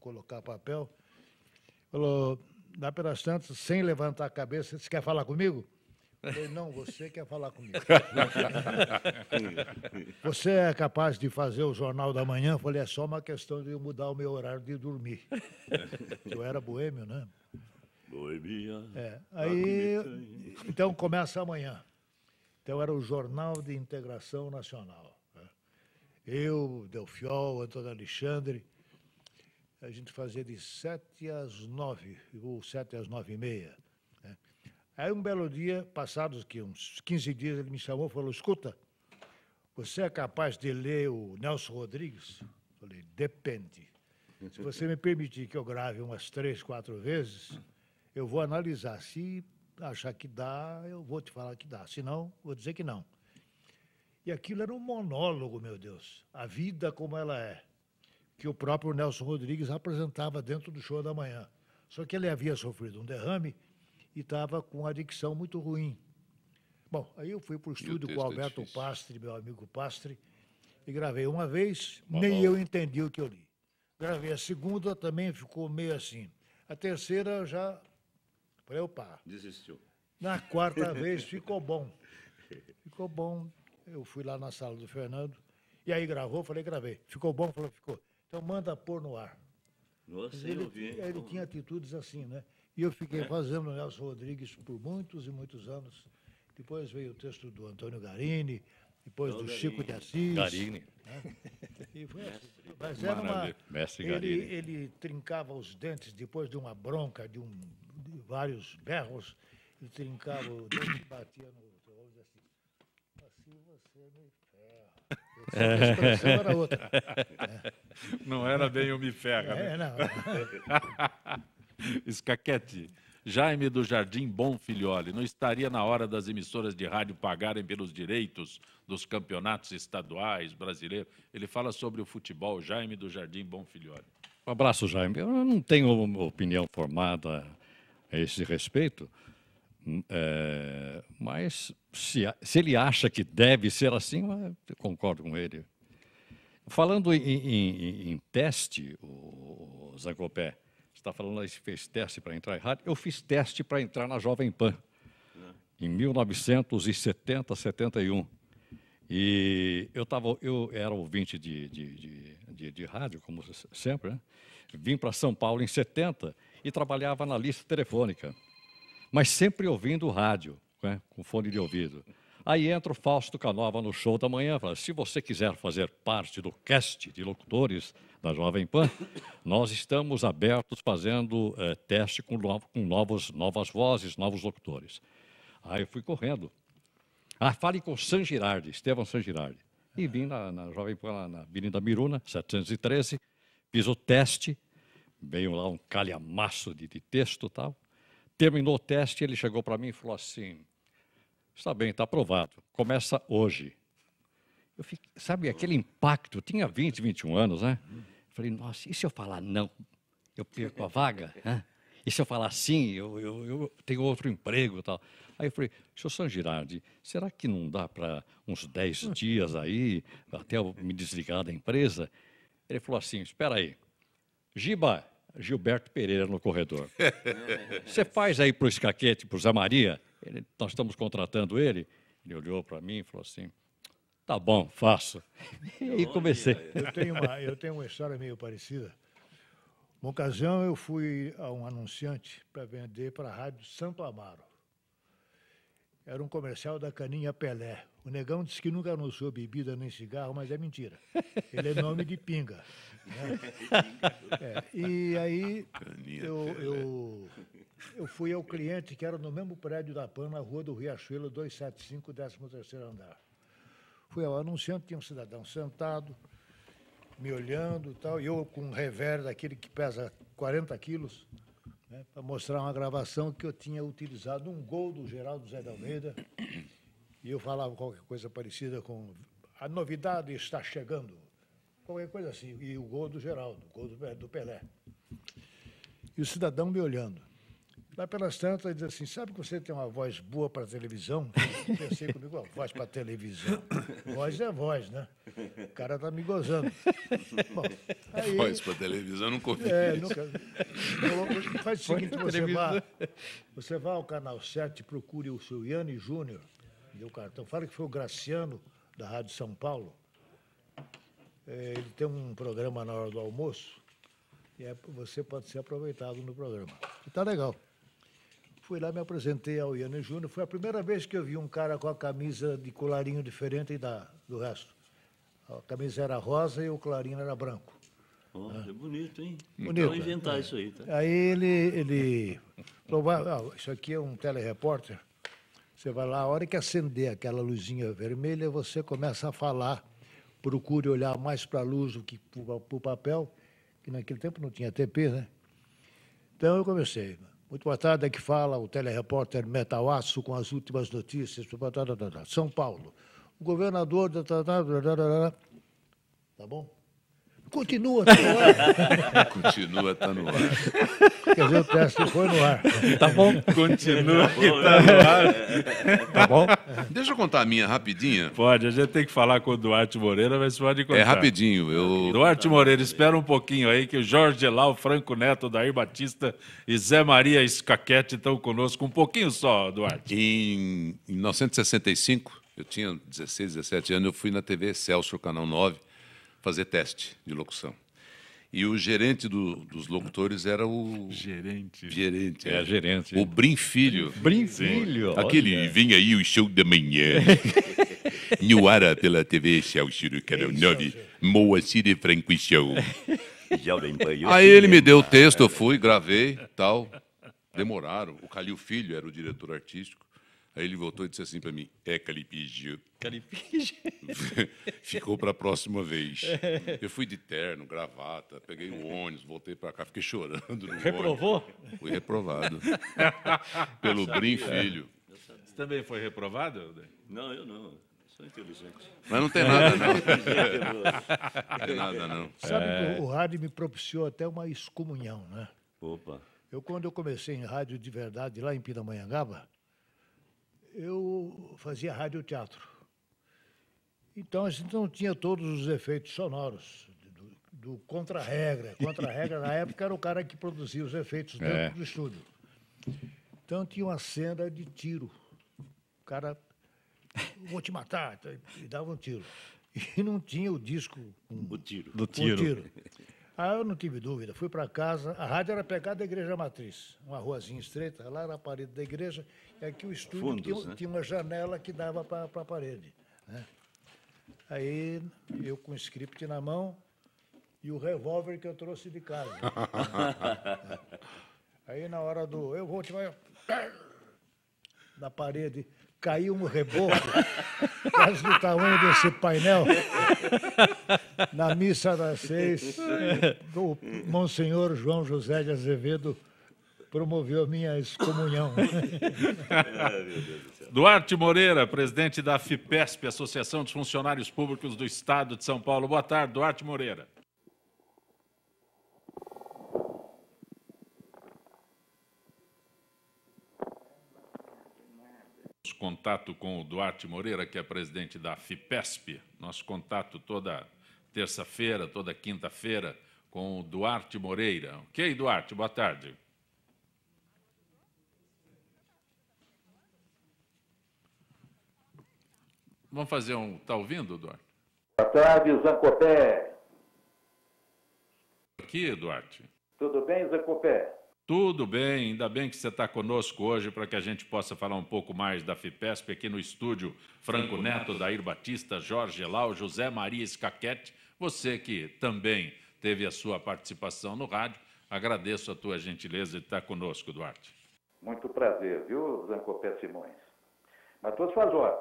Speaker 4: colocar papel. Falou, dá pelas tantas, sem levantar a cabeça, você quer falar comigo? Falei, não, você quer falar comigo. você é capaz de fazer o Jornal da Manhã? Falei, é só uma questão de eu mudar o meu horário de dormir. Eu era boêmio, né?
Speaker 2: Boêmio.
Speaker 4: É. Aí, então começa amanhã. Então era o Jornal de Integração Nacional. Né? Eu, Delfiol, Antônio Alexandre, a gente fazia de sete às nove, ou sete às nove e meia Aí um belo dia, passados que uns 15 dias, ele me chamou e falou: escuta, você é capaz de ler o Nelson Rodrigues? Falei, depende. Se você me permitir que eu grave umas três, quatro vezes, eu vou analisar. Se achar que dá, eu vou te falar que dá. Se não, vou dizer que não. E aquilo era um monólogo, meu Deus. A vida como ela é. Que o próprio Nelson Rodrigues apresentava dentro do show da manhã. Só que ele havia sofrido um derrame e estava com uma dicção muito ruim. Bom, aí eu fui para o estúdio com o é Alberto é Pastre, meu amigo Pastre, e gravei uma vez, uma nem eu entendi o que eu li. Gravei a segunda, também ficou meio assim. A terceira já falei, opa. Desistiu. Na quarta vez ficou bom. Ficou bom. Eu fui lá na sala do Fernando, e aí gravou, falei, gravei. Ficou bom? Falou, ficou. Então manda pôr no ar.
Speaker 2: Nossa, ele, eu vi. Ele
Speaker 4: tinha atitudes assim, né? E eu fiquei fazendo Nelson Rodrigues por muitos e muitos anos. Depois veio o texto do Antônio Garini, depois do Chico de Assis. Garini. Né?
Speaker 6: E foi assim. Mas era uma,
Speaker 4: Mestre Garini. Ele, ele trincava os dentes depois de uma bronca, de, um, de vários berros, ele trincava o dente e batia no seu olho assim. Assim você me ferra. É. era outra. Não era bem o me ferra. Né? É, né? não.
Speaker 1: Escaquete. Jaime do Jardim Bom Filhole, não estaria na hora das emissoras de rádio pagarem pelos direitos dos campeonatos estaduais brasileiros? Ele fala sobre o futebol, Jaime do Jardim Bom Filhole.
Speaker 5: Um abraço, Jaime. Eu não tenho uma opinião formada a esse respeito, hum, é, mas se, se, ele acha que deve ser assim, eu concordo com ele. Falando em, em, em teste, o Zancopé, está falando, se fez teste para entrar em rádio. Eu fiz teste para entrar na Jovem Pan, é. em 1970, 71. E eu, tava, eu era ouvinte de, de, de, de, de rádio, como sempre, né? Vim para São Paulo em 70 e trabalhava na lista telefônica, mas sempre ouvindo rádio, né? com fone de ouvido. Aí entra o Fausto Canova no show da manhã, fala, se você quiser fazer parte do cast de locutores da Jovem Pan, nós estamos abertos fazendo é, teste com, novo, com novos, novas vozes, novos locutores. Aí eu fui correndo. Ah, fale com San Girardi, Estevam San Girardi. E vim na, na Jovem Pan, lá na Avenida Miruna, 713, fiz o teste, veio lá um calhamaço de, de texto e tal. Terminou o teste, ele chegou para mim e falou assim, está bem, está aprovado, começa hoje. Eu fiquei, sabe, aquele impacto, eu tinha 20, 21 anos, né? Eu falei, nossa, e se eu falar não? Eu perco a vaga? Né? E se eu falar sim, eu, eu, eu tenho outro emprego e tal. Aí eu falei, senhor São Girardi, será que não dá para uns 10 dias aí, até eu me desligar da empresa? Ele falou assim, espera aí, Giba, Gilberto Pereira no corredor. Você faz aí para o escaquete, para o Zé Maria, ele, nós estamos contratando ele. Ele olhou para mim e falou assim, Tá bom, faço.
Speaker 4: E comecei. Eu tenho, uma, eu tenho uma história meio parecida. Uma ocasião eu fui a um anunciante para vender para a Rádio Santo Amaro. Era um comercial da Caninha Pelé. O negão disse que nunca anunciou bebida nem cigarro, mas é mentira. Ele é nome de pinga. Né? É, e aí eu, eu, eu fui ao cliente que era no mesmo prédio da PAN, na rua do Riachuelo, 275, 13º andar. Fui ao anunciante, tinha um cidadão sentado, me olhando e tal, e eu com um revés daquele que pesa 40 quilos, né, para mostrar uma gravação que eu tinha utilizado um gol do Geraldo Zé da Almeida, e eu falava qualquer coisa parecida com a novidade está chegando, qualquer coisa assim, e o gol do Geraldo, o gol do Pelé. E o cidadão me olhando. Lá pelas tantas, ele diz assim: sabe que você tem uma voz boa para televisão? Eu pensei comigo, voz para televisão. Voz é voz, né? O cara tá me gozando. Bom, aí, voz para televisão, não ouvi. É, nunca. Então, faz o seguinte: você vai você vai ao canal 7, procure o seu Yane Júnior, deu cartão. Fala que foi o Graciano, da Rádio São Paulo. É, ele tem um programa na hora do almoço. E é, você pode ser aproveitado no programa. Está legal fui lá, me apresentei ao Iane Júnior. Foi a primeira vez que eu vi um cara com a camisa de colarinho diferente da, do resto. A camisa era rosa e o colarinho era branco. Oh, é. é bonito, hein? Bonito. Então, é. inventar é. isso aí, tá? Aí ele, ele falou, ah, isso aqui é um telerepórter. Você vai lá, a hora que acender aquela luzinha vermelha, você começa a falar. Procure olhar mais para a luz do que para o papel, que naquele tempo não tinha TP, né? Então eu comecei. Né? Muito boa tarde, que fala o telerepórter Metalaço com as últimas notícias. São Paulo. O governador... Tá bom? Continua, tá no ar. Continua, tá no ar. Quer dizer, o teste foi no ar. Tá bom?
Speaker 3: Continua
Speaker 6: que tá no ar. Tá bom? Deixa eu
Speaker 3: contar a minha rapidinha.
Speaker 1: Pode, a gente tem que falar com o Duarte Moreira, mas pode contar. É rapidinho. Eu... Duarte Moreira, espera um pouquinho aí que o Jorge Elau, Franco Neto, Dair Batista e Zé Maria Escaquete estão conosco. Um pouquinho só, Duarte.
Speaker 3: Em 1965, eu tinha 16, 17 anos, eu fui na TV Celso, canal 9, fazer teste de locução. E o gerente do, dos locutores era o. Gerente. Gerente. É, é gerente. O Brim Filho. Brim Filho. Aquele olha. vinha aí o show da manhã. Niuara pela TV Celso Canal 9, Moacir e Franco Show. Aí ele me deu o texto, eu fui, gravei tal. Demoraram. O Calil Filho era o diretor artístico. Aí ele voltou e disse assim para mim: É calipígio. Calipígio? Ficou para a próxima vez. É. Eu fui de terno, gravata, peguei o ônibus, voltei para cá, fiquei chorando. Reprovou? Ônibus. Fui reprovado. Pelo Brim Filho.
Speaker 1: Você também foi reprovado? Não, eu não. Sou
Speaker 6: inteligente. Mas não tem nada, não. não tem nada, não. Sabe é. que o
Speaker 4: rádio me propiciou até uma excomunhão, né? Opa. Eu, quando eu comecei em rádio de verdade lá em Pindamonhangaba, eu fazia radioteatro. Então a gente não tinha todos os efeitos sonoros do, do contra-regra. Contra-regra, na época, era o cara que produzia os efeitos dentro é. do estúdio. Então tinha uma cena de tiro. O cara, vou te matar, e dava um tiro. E não tinha o disco com, do
Speaker 2: tiro. Do tiro. tiro.
Speaker 4: Ah, eu não tive dúvida, fui para casa, a rádio era pegada da Igreja Matriz, uma ruazinha estreita, lá na parede da igreja, e aqui o estúdio Fundos, tinha, né? tinha, uma janela que dava para a parede. Né? Aí eu com o script na mão e o revólver que eu trouxe de casa. Aí na hora do. Eu vou te. Na parede caiu um reboco quase do tamanho desse painel na missa das seis. O Monsenhor João José de Azevedo promoveu a minha excomunhão.
Speaker 1: Duarte Moreira, presidente da FIPESP, Associação dos Funcionários Públicos do Estado de São Paulo. Boa tarde, Duarte Moreira. temos contato com o Duarte Moreira, que é presidente da FIPESP, nosso contato toda terça-feira, toda quinta-feira, com o Duarte Moreira. Ok, Duarte? Boa tarde. Vamos fazer um. Está ouvindo, Duarte?
Speaker 7: Boa tarde, Zancopé.
Speaker 1: Aqui, Duarte.
Speaker 7: Tudo bem, Zancopé?
Speaker 1: Tudo bem, ainda bem que você está conosco hoje para que a gente possa falar um pouco mais da FIPESP aqui no estúdio. Franco Neto, Dair Batista, Jorge Lau, José Maria Escaquete, você que também teve a sua participação no rádio. Agradeço a tua gentileza de estar conosco, Duarte.
Speaker 7: Muito prazer, viu, Zancopé Simões? todas suas horas.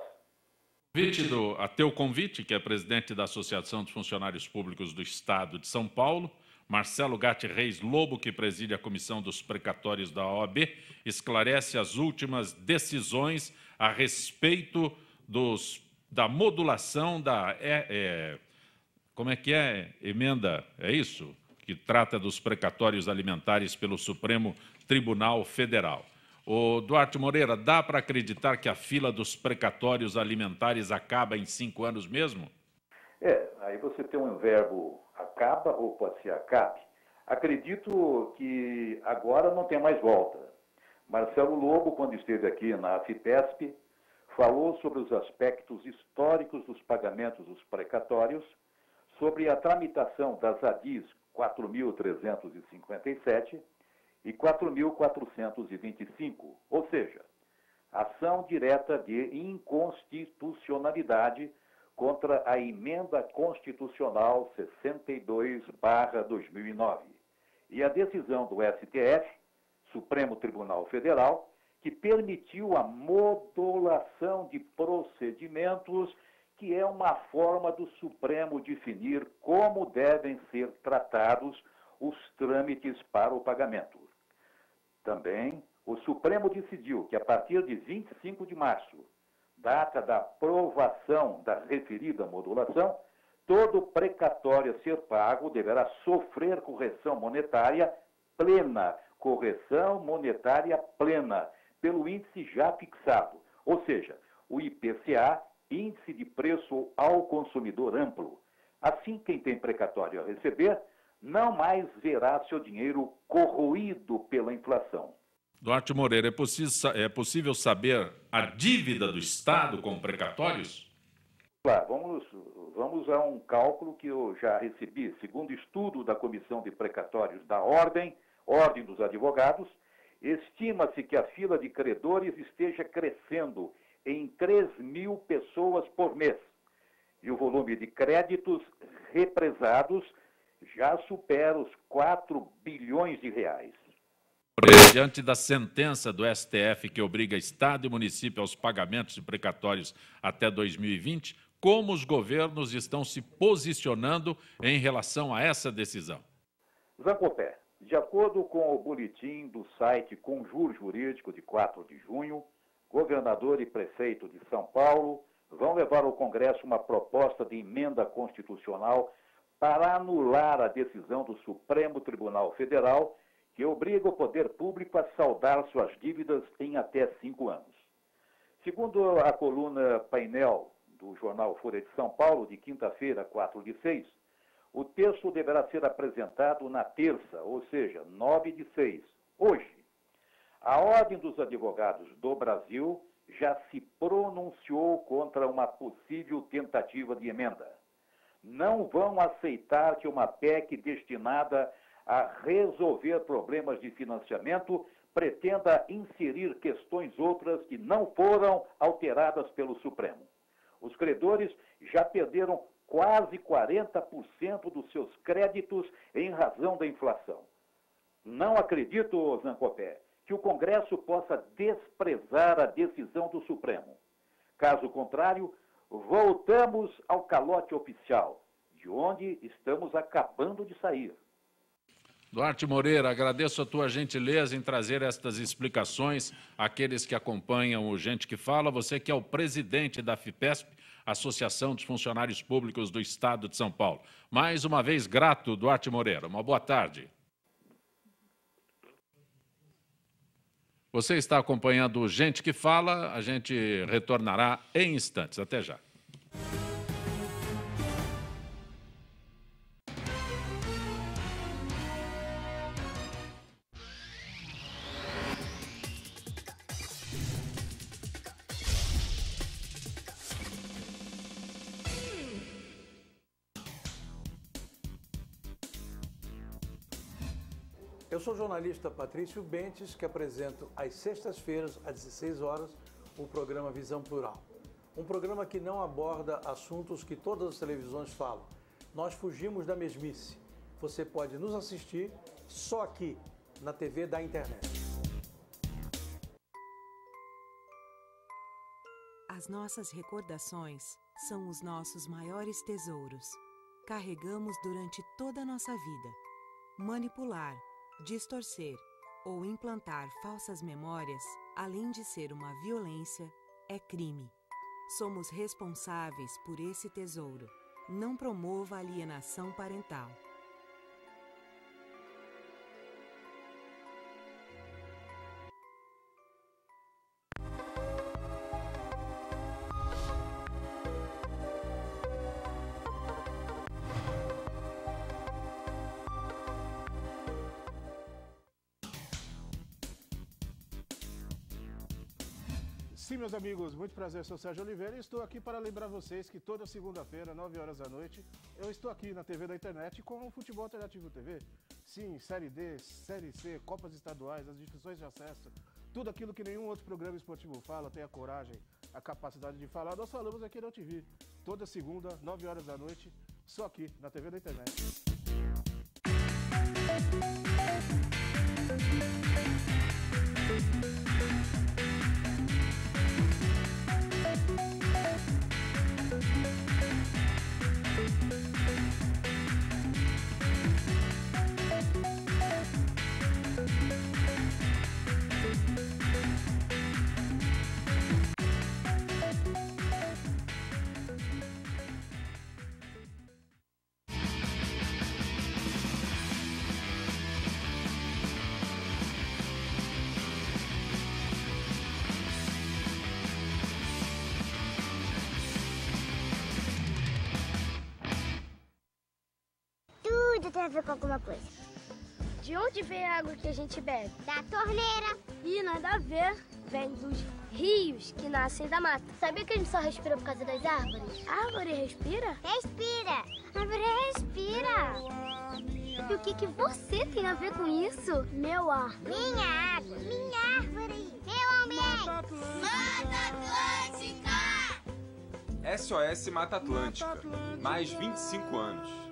Speaker 7: Convite do, a
Speaker 1: teu convite, que é presidente da Associação dos Funcionários Públicos do Estado de São Paulo, Marcelo Gatti Reis Lobo, que preside a Comissão dos Precatórios da OAB, esclarece as últimas decisões a respeito dos, da modulação da. É, é, como é que é? Emenda, é isso? Que trata dos precatórios alimentares pelo Supremo Tribunal Federal. O Duarte Moreira, dá para acreditar que a fila dos precatórios alimentares acaba em cinco anos mesmo?
Speaker 7: É, aí você tem um verbo acaba ou pode ser acabe. Acredito que agora não tem mais volta. Marcelo Lobo, quando esteve aqui na FIPESP, falou sobre os aspectos históricos dos pagamentos dos precatórios, sobre a tramitação das ADIs 4.357 e 4.425, ou seja, ação direta de inconstitucionalidade contra a emenda constitucional 62/2009 e a decisão do STF, Supremo Tribunal Federal, que permitiu a modulação de procedimentos, que é uma forma do Supremo definir como devem ser tratados os trâmites para o pagamento. Também o Supremo decidiu que a partir de 25 de março data da aprovação da referida modulação, todo precatório a ser pago deverá sofrer correção monetária plena, correção monetária plena, pelo índice já fixado, ou seja, o IPCA, Índice de Preço ao Consumidor Amplo. Assim, quem tem precatório a receber não mais verá seu dinheiro corroído pela inflação.
Speaker 1: Duarte Moreira, é possível, é possível saber a dívida do Estado com precatórios?
Speaker 7: vamos, vamos a um cálculo que eu já recebi, segundo estudo da Comissão de Precatórios da Ordem, Ordem dos Advogados, estima-se que a fila de credores esteja crescendo em 3 mil pessoas por mês. E o volume de créditos represados já supera os 4 bilhões de reais.
Speaker 1: Diante da sentença do STF que obriga Estado e município aos pagamentos de precatórios até 2020, como os governos estão se posicionando em relação a essa decisão?
Speaker 7: Zacopé, de acordo com o boletim do site Conjuro Jurídico de 4 de junho, governador e prefeito de São Paulo vão levar ao Congresso uma proposta de emenda constitucional para anular a decisão do Supremo Tribunal Federal que obriga o poder público a saldar suas dívidas em até cinco anos. Segundo a coluna Painel do jornal Folha de São Paulo, de quinta-feira, 4 de 6, o texto deverá ser apresentado na terça, ou seja, 9 de 6, hoje. A Ordem dos Advogados do Brasil já se pronunciou contra uma possível tentativa de emenda. Não vão aceitar que uma PEC destinada a resolver problemas de financiamento, pretenda inserir questões outras que não foram alteradas pelo Supremo. Os credores já perderam quase 40% dos seus créditos em razão da inflação. Não acredito, Zancopé, que o Congresso possa desprezar a decisão do Supremo. Caso contrário, voltamos ao calote oficial, de onde estamos acabando de sair.
Speaker 1: Duarte Moreira, agradeço a tua gentileza em trazer estas explicações àqueles que acompanham o Gente que Fala. Você que é o presidente da FIPESP, Associação dos Funcionários Públicos do Estado de São Paulo. Mais uma vez, grato, Duarte Moreira. Uma boa tarde. Você está acompanhando o Gente que Fala. A gente retornará em instantes. Até já.
Speaker 7: sou o jornalista Patrício Bentes, que apresento às sextas-feiras, às 16 horas, o programa Visão Plural. Um programa que não aborda assuntos que todas as televisões falam. Nós fugimos da mesmice. Você pode nos assistir só aqui, na TV da internet.
Speaker 3: As nossas recordações são os nossos maiores tesouros. Carregamos durante toda a nossa vida. Manipular distorcer ou implantar falsas memórias, além de ser uma violência, é crime. Somos responsáveis por
Speaker 6: esse tesouro. Não promova alienação parental.
Speaker 1: meus amigos, muito prazer, sou Sérgio Oliveira e estou aqui para lembrar vocês que toda
Speaker 7: segunda-feira, 9 horas da noite, eu estou aqui na TV da internet com o Futebol Alternativo TV. Sim, Série D, Série C, Copas Estaduais, as discussões de acesso, tudo aquilo que nenhum outro programa esportivo fala, tem a coragem, a capacidade de falar, nós falamos aqui na TV. Toda segunda, 9 horas da noite, só aqui na TV da internet. Música com alguma coisa. De
Speaker 8: onde vem a água que a gente bebe? Da torneira. E nada a ver, vem dos rios que nascem da mata. Sabia que a gente só respira por causa das árvores? A árvore respira? Respira! A árvore respira! E o que, que
Speaker 6: você tem a ver com isso? Meu ar. Minha água. Minha árvore. Meu ambiente. Mata Atlântica!
Speaker 1: SOS Mata
Speaker 7: Atlântica. Mais 25 anos.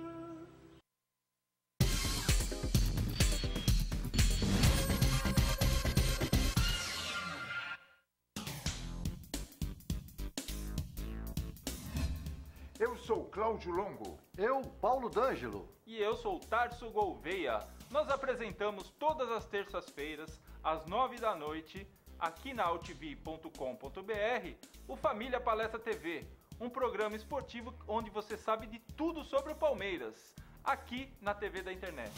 Speaker 4: Cláudio Longo. Eu, Paulo D'Angelo.
Speaker 1: E eu sou Tarso Gouveia. Nós apresentamos todas as terças-feiras, às nove da noite, aqui na altv.com.br, o Família Palestra TV, um programa esportivo onde você sabe de tudo sobre o Palmeiras, aqui na TV da internet.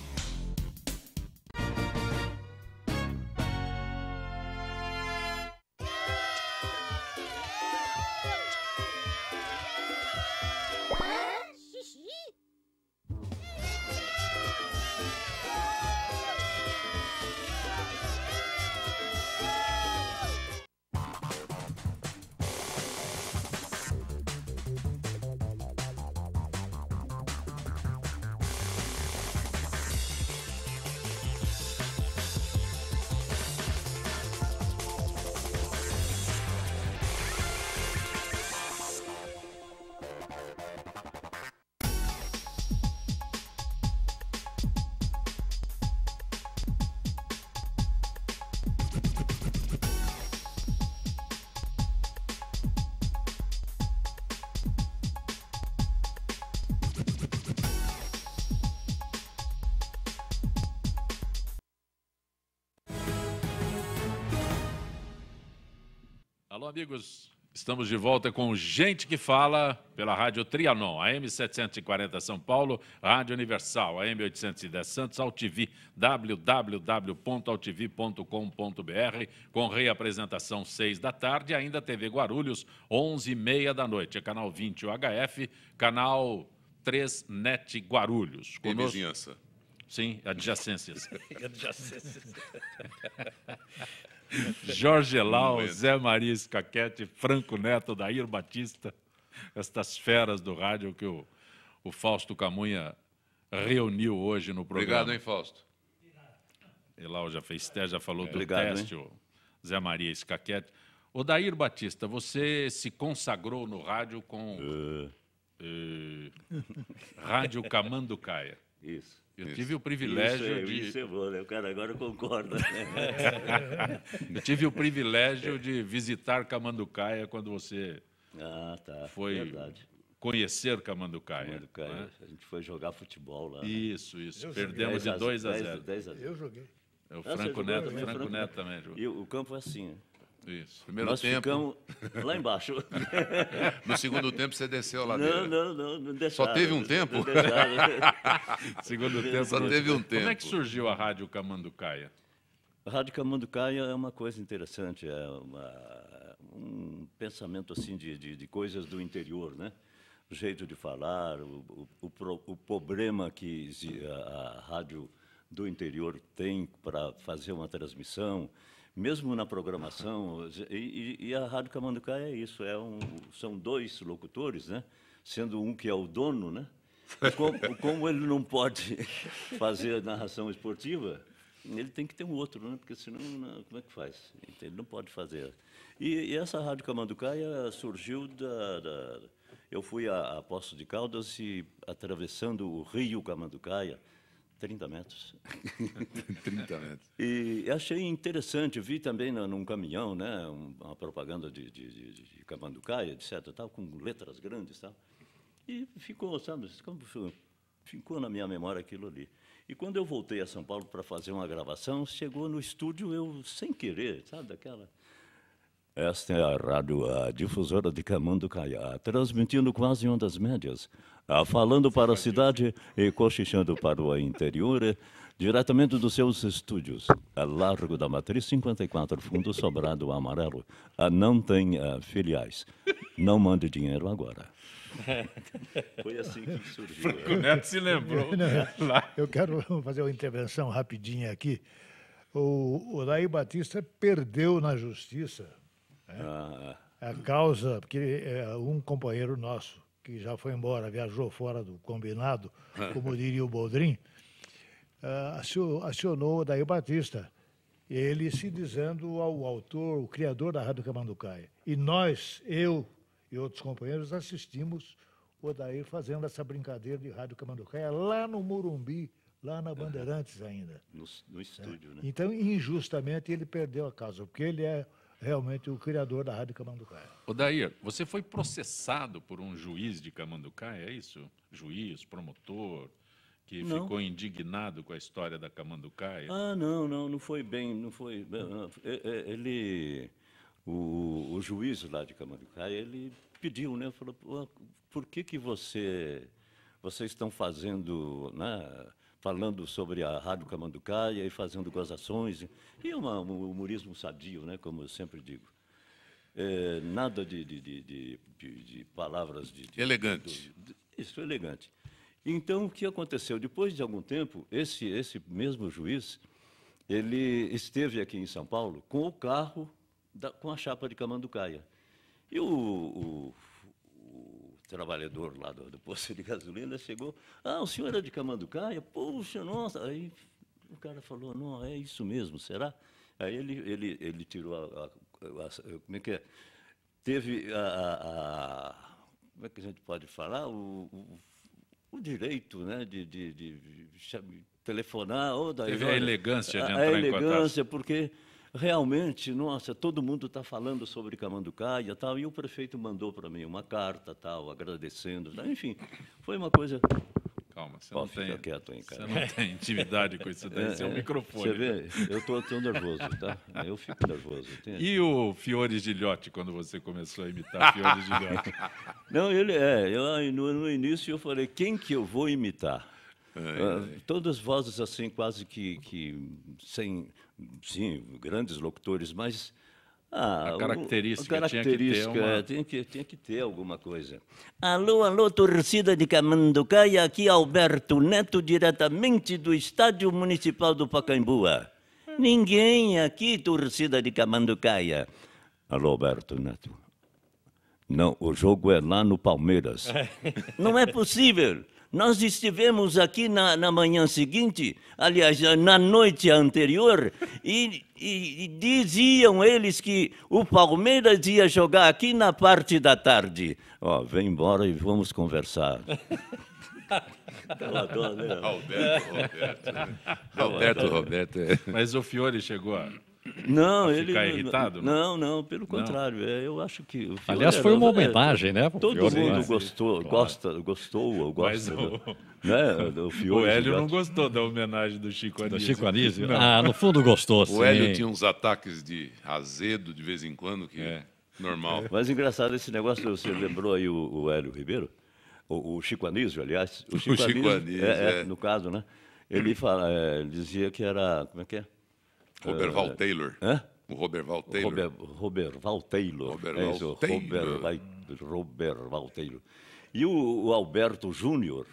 Speaker 1: amigos, estamos de volta com Gente que Fala pela Rádio Trianon, AM 740 São Paulo, Rádio Universal, AM 810 Santos, Altivi, www.altivi.com.br, com reapresentação 6 da tarde, ainda TV Guarulhos, 11h30 da noite, é canal 20 UHF, canal 3 NET Guarulhos. Conosco... vizinhança. Sim, adjacências. adjacências. Jorge Elau, Zé Maria Escaquete, Franco Neto, Dair Batista, estas feras do rádio que o, o Fausto Camunha reuniu hoje no programa. Obrigado, hein, Fausto. Elau já fez teste, já falou é, do obrigado, teste, o Zé Maria Escaquete. O Dair Batista, você se consagrou no rádio com uh.
Speaker 2: Uh, Rádio Isso. Eu isso. tive o privilégio isso, é, de. Isso é bom, né? O cara agora concorda. Né? eu tive o privilégio
Speaker 1: de visitar Camanducaia quando você ah, tá. foi Verdade.
Speaker 2: conhecer Camanducaia. Camanducaia. Né? A gente foi jogar futebol lá. Né? Isso, isso. Eu Perdemos de 2 a 0. Eu joguei. É o Franco, Neto, Franco Neto também jogou. E o campo é assim, né? Isso. Primeiro Nós tempo. ficamos lá embaixo. no segundo tempo você desceu lá dentro.
Speaker 3: Não, não, não, não Só teve um tempo? segundo tempo. Só teve um tempo. Como é
Speaker 2: que surgiu a Rádio Camanducaia? A Rádio Camanducaia é uma coisa interessante, é uma, um pensamento assim de, de, de, coisas do interior, né? O jeito de falar, o, o, o, o problema que a, a rádio do interior tem para fazer uma transmissão mesmo na programação, e, e, a Rádio Camanducá é isso, é um, são dois locutores, né? sendo um que é o dono, né? Como, como, ele não pode fazer narração esportiva, ele tem que ter um outro, né? porque senão não, né, como é que faz? Então, ele não pode fazer. E, e essa Rádio Camanducaia surgiu da, da... eu fui a, a Poço de Caldas e, atravessando o rio Camanducaia, 30 metros. 30 metros. E achei interessante, vi também num caminhão, né, uma propaganda de, de, de, de etc., tal, com letras grandes tal. E ficou, sabe, ficou na minha memória aquilo ali. E quando eu voltei a São Paulo para fazer uma gravação, chegou no estúdio eu, sem querer, sabe, daquela esta é a Rádio a Difusora de Caia, transmitindo quase ondas médias, falando para a cidade e cochichando para o interior, diretamente dos seus estúdios, a Largo da Matriz 54, Fundo Sobrado Amarelo. A não tem a, eh, filiais. Não mande dinheiro agora.
Speaker 4: Foi assim que surgiu. Neto se lembrou. eu quero fazer uma intervenção rapidinha aqui. O, o Laí Batista perdeu na justiça é. a causa, porque é, um companheiro nosso que já foi embora, viajou fora do combinado, como diria o Boldrin, uh, acionou Daí Batista, ele se dizendo ao autor, o criador da Rádio Camanducaia. E nós, eu e outros companheiros, assistimos o Odair fazendo essa brincadeira de Rádio Camanducaia lá no Murumbi, lá na é. Bandeirantes ainda.
Speaker 2: No, no estúdio, é. né?
Speaker 4: Então, injustamente, ele perdeu a causa, porque ele é realmente o criador da Rádio Camanducaia.
Speaker 1: O Dair, você foi processado por um juiz de Camanducaia, é isso? Juiz, promotor, que não. ficou indignado com a história
Speaker 2: da Camanducaia? Ah, não, não, não foi bem, não foi... É, é, ele... O, o, juiz lá de Camanducaia, ele pediu, né? Falou, por que que você... Vocês estão fazendo... Né, falando sobre a Rádio Camanducaia e fazendo gozações. E é um humorismo sadio, né, como eu sempre digo. É, nada de, de, de, de, palavras de. elegante. Do, isso, elegante. Então, o que aconteceu? Depois de algum tempo, esse, esse mesmo juiz ele esteve aqui em São Paulo com o carro, da, com a chapa de Camanducaia. E o, o trabalhador lá do, do, posto de gasolina chegou, ah, o senhor é de Camanducaia? Puxa, nossa! Aí o cara falou, não, é isso mesmo, será? Aí ele, ele, ele tirou a, a, a Como é que é? Teve a, a, Como é que a gente pode falar? O, o, o direito né, de, de, de, de telefonar. daí, Teve olha, a elegância de entrar a, a elegância, em porque realmente, nossa, todo mundo está falando sobre Camanducaia tal, e o prefeito mandou para mim uma carta tal, agradecendo, tal, enfim, foi uma coisa. Calma, você Pô, não tem. Quieto, hein, cara. Você não tem intimidade com isso, tem é, seu é, microfone. Você vê, eu estou tão nervoso, tá? Eu fico nervoso. E o
Speaker 1: Fiore Gilhote, quando você começou a imitar Fiore Gilhote?
Speaker 2: Não, ele é. Eu, no, no início eu falei, quem que eu vou imitar? Ai, é, ai. Ah, é, é. todas vozes assim, quase que, que sem sim, grandes locutores, mas ah, a característica, característica tinha, que uma... É, tinha, que, tinha que ter alguma coisa.
Speaker 8: Alô, alô, torcida de Camanducaia, aqui Alberto Neto, diretamente do Estádio
Speaker 2: Municipal
Speaker 8: do Pacaembua.
Speaker 2: Ninguém
Speaker 8: aqui, torcida de Camanducaia.
Speaker 2: Alô, Alberto Neto. Não, o jogo é lá no Palmeiras.
Speaker 8: Não é possível. Nós estivemos aqui na, na manhã seguinte, aliás, na noite anterior, e, e, e diziam eles que o
Speaker 2: Palmeiras ia jogar aqui na parte da tarde. Ó, oh, vem embora e vamos conversar. Né?
Speaker 6: Alberto, né? Roberto.
Speaker 1: Alberto, é. Roberto. Mas o Fiore chegou a
Speaker 2: não, ele ficar irritado? Não, né? não, não pelo contrário.
Speaker 1: É, eu acho que. Aliás, era, foi uma é, homenagem, é, né? Todo Fiore, mundo né?
Speaker 2: gostou, claro. gosta, gostou ou gosta. Mas né? o, né, do Fiore, o Hélio não
Speaker 3: gostou da homenagem do Chico Anísio. Do Chico Anísio? Não. Ah, no fundo gostou, sim. O Hélio tinha uns ataques de azedo de vez em
Speaker 2: quando, que é normal. É. Mas engraçado esse negócio, você lembrou aí o, o Hélio Ribeiro? O, o, Chico Anísio, aliás. O Chico, o Chico Anísio, Anísio é, é, é, no caso, né? Ele, fala, ele dizia que era. Como é que é? Robert Val Taylor. Hã? O Robert Val Taylor. Robert, Robert Taylor. Robert é isso, Taylor. Robert, Robert Taylor. E o, o Alberto Júnior,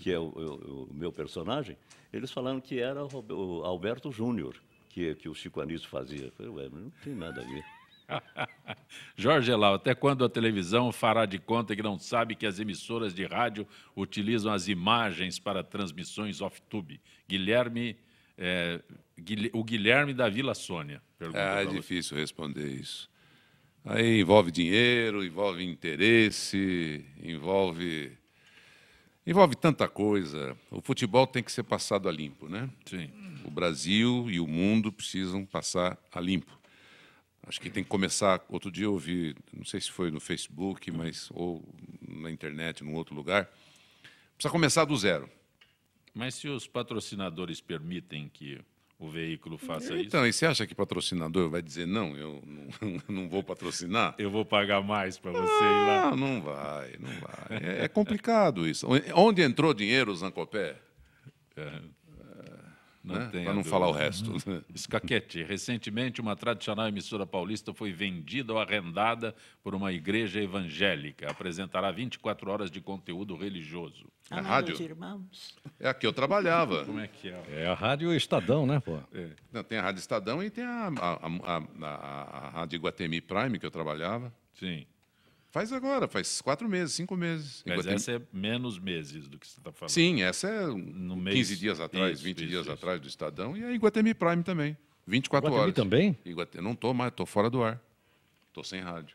Speaker 2: que é o, o, o, meu personagem, eles falaram que era o Alberto Júnior que, que o Chico Anísio fazia. Eu falei, ué, não tem nada a
Speaker 6: ver.
Speaker 1: Jorge Elau, é até quando a televisão fará de conta que não sabe que as emissoras de rádio utilizam as imagens para transmissões off-tube? Guilherme é, o Guilherme da Vila Sônia. Ah, é
Speaker 3: difícil responder isso. Aí envolve dinheiro, envolve interesse, envolve. Envolve tanta coisa. O futebol tem que ser passado a limpo, né? Sim. O Brasil e o mundo precisam passar a limpo. Acho que tem que começar. Outro dia eu ouvi, não sei se foi no Facebook, mas ou na internet, num outro lugar. Precisa começar do zero.
Speaker 1: Mas se os patrocinadores permitem que o veículo faça então, isso. Então,
Speaker 3: e você acha que patrocinador vai dizer não, eu não, não vou patrocinar? Eu vou pagar mais para você ah, ir lá? Ah, não, vai, não vai. É, é complicado isso. Onde entrou dinheiro o Zancopé? É.
Speaker 1: Né? Para não falar o resto. Uhum. Né? Escaquete. Recentemente, uma tradicional emissora paulista foi vendida ou arrendada por uma igreja evangélica. Apresentará 24 horas de
Speaker 3: conteúdo religioso.
Speaker 1: É, é a rádio?
Speaker 8: Irmãos. É a que eu trabalhava.
Speaker 3: Como é que é? É a
Speaker 5: Rádio Estadão, né, pô? É.
Speaker 3: Não, tem a Rádio Estadão e tem a, a, a, a, a Rádio Guatemi Prime que eu trabalhava. Sim. Faz agora, faz quatro meses, cinco meses. Mas essa
Speaker 1: tem... é menos meses do que você está falando. Sim, essa
Speaker 3: é no 15 mês... dias atrás, isso, 20 isso, dias isso. atrás do Estadão e a Iguatemi Prime também, 24 Iguatemi horas. também? Iguatemi, não estou mais, estou fora do ar. Estou sem rádio.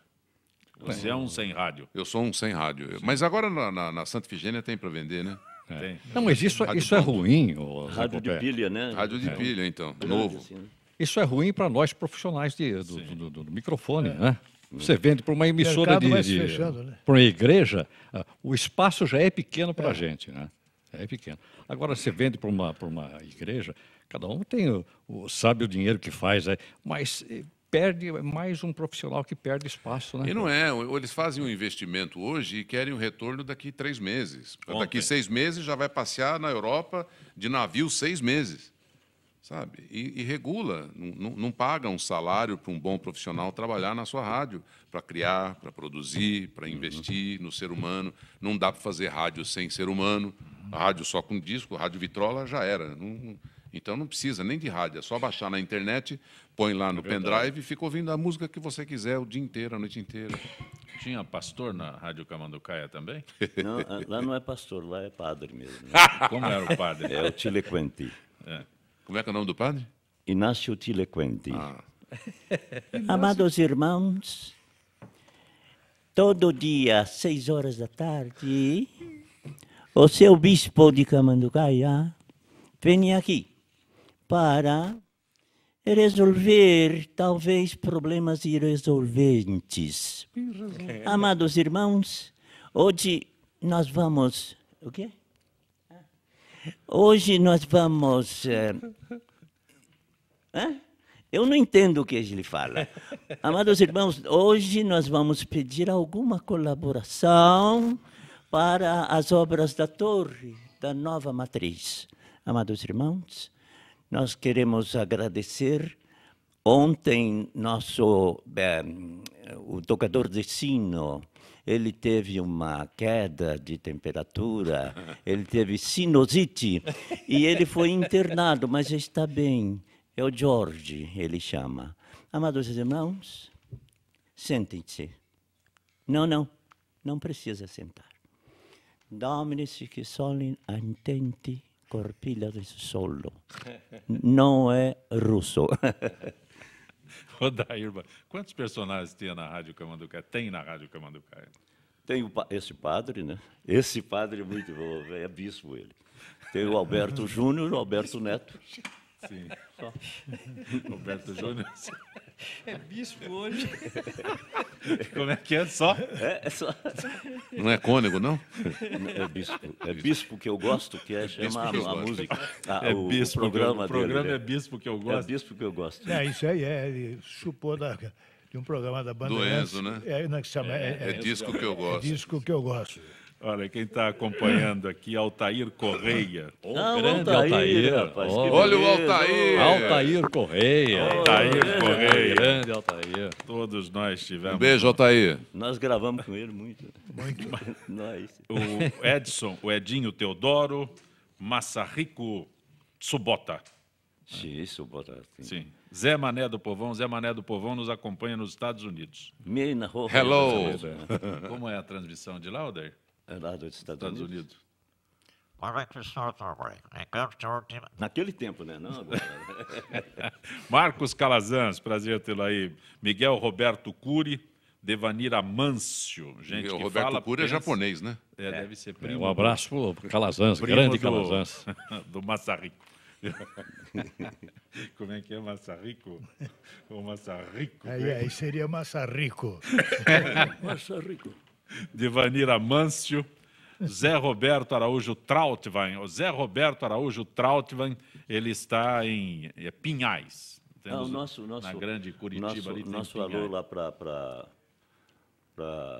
Speaker 3: Você é um sem rádio. Eu sou um sem rádio. Sim. Mas agora na, na, na Santa Figênia tem para vender, né? É. é.
Speaker 5: Não, mas isso, é- isso é ruim. rádio de pilha, né?
Speaker 3: Rádio de é. pilha, então, novo. Assim,
Speaker 8: né?
Speaker 5: Isso é ruim para nós profissionais de, do, do, do, do, microfone, é. né? Você vende para uma emissora de, de né? para uma igreja, ah, o espaço já é pequeno para a é. gente, né? É pequeno. Agora você vende para uma para uma igreja, cada um tem o, o sabe o dinheiro que faz, é, mas eh, perde é mais um profissional que perde espaço, né? E não
Speaker 3: é, eles fazem um investimento hoje e querem um retorno daqui três meses. Ontem. Daqui seis meses já vai passear na Europa de navio seis meses sabe? E, e regula, não, não, paga um salário para um bom profissional trabalhar na sua rádio, para criar, para produzir, para investir no ser humano. Não dá para fazer rádio sem ser humano. A rádio só com disco, rádio vitrola já era. Não, então não precisa nem de rádio, é só baixar na internet, põe lá no é pendrive e fica ouvindo a música que você quiser o dia inteiro, a noite inteira. Tinha pastor na Rádio Camanducaia também?
Speaker 1: Não,
Speaker 2: lá não é pastor, lá é padre mesmo. Né? Como era o padre? É o Tilequenti. É. Como é que é o nome do padre? Inácio Tilequente. Ah.
Speaker 8: Amados irmãos, todo dia, às seis horas da tarde, o seu bispo de Camanducaia vem aqui para resolver, talvez, problemas irresolventes. Amados irmãos, hoje nós vamos... O quê? Hoje nós vamos. É... Eu não entendo o que ele fala. Amados irmãos, hoje nós vamos pedir alguma colaboração para as obras da torre, da nova matriz. Amados irmãos, nós queremos agradecer. Ontem, nosso eh, o tocador de sino ele teve uma queda de temperatura, ele teve sinusite e ele foi internado, mas está bem. É o Jorge, ele chama. Amados irmãos, sentem-se. Não, não, não precisa sentar. Domine-se que soli antenti corpilha de solo. Não é russo.
Speaker 1: Rodairba, Quantos personagens tinha na Rádio Camanducaia? Tem na Rádio Camanducaia?
Speaker 2: Tem o, esse padre, né? Esse padre é muito bom, é bispo ele. Tem o Alberto Júnior e o Alberto Neto. Sim. Só. Alberto Júnior.
Speaker 5: É bispo hoje.
Speaker 2: Como é que é só? É, é só. Não é cônego, não? É bispo. É bispo que eu gosto, que é chamar a, a música. A, é ah, o, bispo. O programa, o programa dele, é né? bispo que eu gosto. É bispo que eu gosto. É,
Speaker 4: isso aí é. Ele chupou da de um programa da banda. Do Enzo, né? É, não, é que chama, é, é, é, é, disco que eu é gosto. É disco que eu gosto.
Speaker 2: Olha, quem
Speaker 1: está acompanhando aqui, Altair Correia. Oh, grande Altair. Altair rapaz, oh, olha o Altair. Altair Correia. Altair oh, Correia. Grande
Speaker 2: Altair. Todos nós tivemos. Um beijo, Altair. Nós gravamos com ele muito. Muito. nós. O
Speaker 1: Edson, o Edinho Teodoro, Massarico Subota.
Speaker 2: Sim, Subota. Sim. sim.
Speaker 1: Zé Mané do Povão, Zé Mané do Povão nos acompanha nos Estados
Speaker 2: Unidos. Hello! Como é a transmissão de Lauder? lá dos Estados, Estados Unidos. Unidos.
Speaker 8: É é é
Speaker 2: Naquele tempo, né?
Speaker 8: Não,
Speaker 1: Marcos Calazans, prazer tê-lo aí. Miguel Roberto Cury, Devanira Amâncio. Gente que Roberto fala, Cury pensa... é japonês, né? É, é. deve ser primo. um abraço pro Calazans, primo grande do... Calazans. do Massarico.
Speaker 4: Como é que é Massarico? O Massarico? Aí, aí seria Massarico. Massarico
Speaker 1: de Vanira Mâncio, Zé Roberto Araújo Trautwein. O Zé Roberto Araújo Trautwein, ele está
Speaker 2: em é, Pinhais. Ah, o nosso, nosso, na grande Curitiba. Nosso, ali nosso alô lá para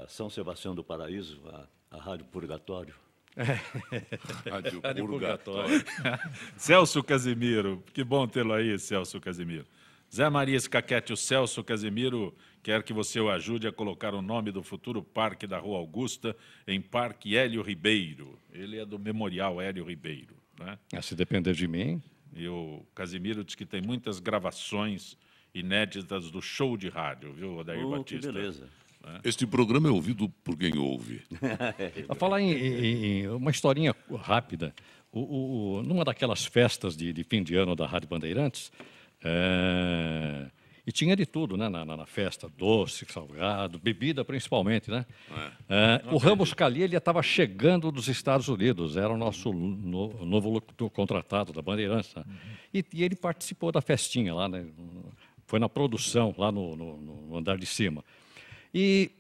Speaker 2: São Sebastião do Paraíso, a, a Rádio Purgatório. É. Rádio Purgatório. Celso Casimiro,
Speaker 1: que bom tê-lo aí, Celso Casimiro. Zé Maria Escaquete, o Celso Casemiro quer que você o ajude a colocar o nome do futuro parque da Rua Augusta em Parque Hélio Ribeiro. Ele é do Memorial Hélio Ribeiro. Né?
Speaker 5: Ah, se depender de mim.
Speaker 1: E o Casimiro diz que tem muitas gravações inéditas do show de rádio, viu, Odair oh,
Speaker 2: Batista? Que beleza. Né?
Speaker 5: Este programa é ouvido por quem ouve. a falar em, em uma historinha rápida. O, o, numa daquelas festas de, de fim de ano da Rádio Bandeirantes, é... E tinha de tudo, né? Na, na, na, festa, doce, salgado, bebida principalmente, né? É. é o Ramos Cali, ele estava chegando dos Estados Unidos, era o nosso no, novo locutor contratado da Bandeirantes. Uhum. E, e, ele participou da festinha lá, né? Foi na produção, lá no, no, no andar de cima. E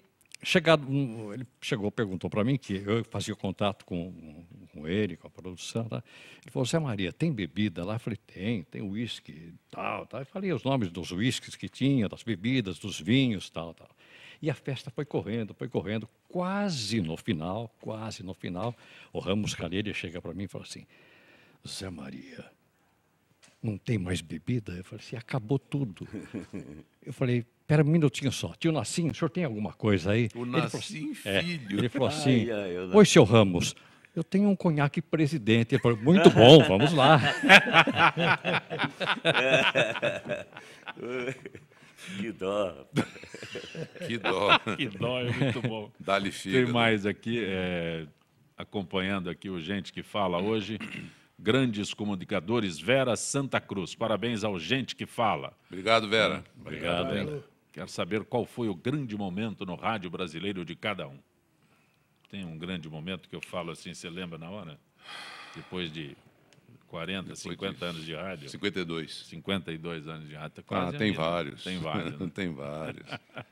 Speaker 5: chegado, ele chegou, perguntou para mim que eu fazia contato com com ele, com a produção. Tá? Ele falou, Zé Maria, tem bebida lá? Eu falei, tem, tem uísque e tal, tal. Eu falei os nomes dos uísques que tinha, das bebidas, dos vinhos tal, tal. E a festa foi correndo, foi correndo, quase no final, quase no final, o Ramos Calheira chega para mim e fala assim, Zé Maria, não tem mais bebida? Eu falei assim, acabou tudo. Eu falei, Espera um minutinho só. Tio Nassim, o senhor tem alguma coisa aí? O Nassim, ele falou, filho. É, ele falou assim: é, assim ai, ai, Oi, seu Ramos, eu tenho um conhaque presidente. Ele falou, muito bom, vamos lá.
Speaker 2: que
Speaker 6: dó.
Speaker 3: Que dó. Que dó, é muito bom. Dá-lhe Tem
Speaker 1: mais aqui, é, acompanhando aqui o Gente que Fala hoje. Grandes comunicadores, Vera Santa Cruz. Parabéns ao Gente que Fala. Obrigado, Vera. Obrigado, Obrigado Vera. Quero saber qual foi o grande momento no rádio brasileiro de cada um tem um grande momento que eu falo assim, você lembra na hora? Depois de 40, Depois 50 de... anos de rádio.
Speaker 3: 52. 52 anos de rádio. Tá ah, tem vários. Tem vários. Né? tem vários.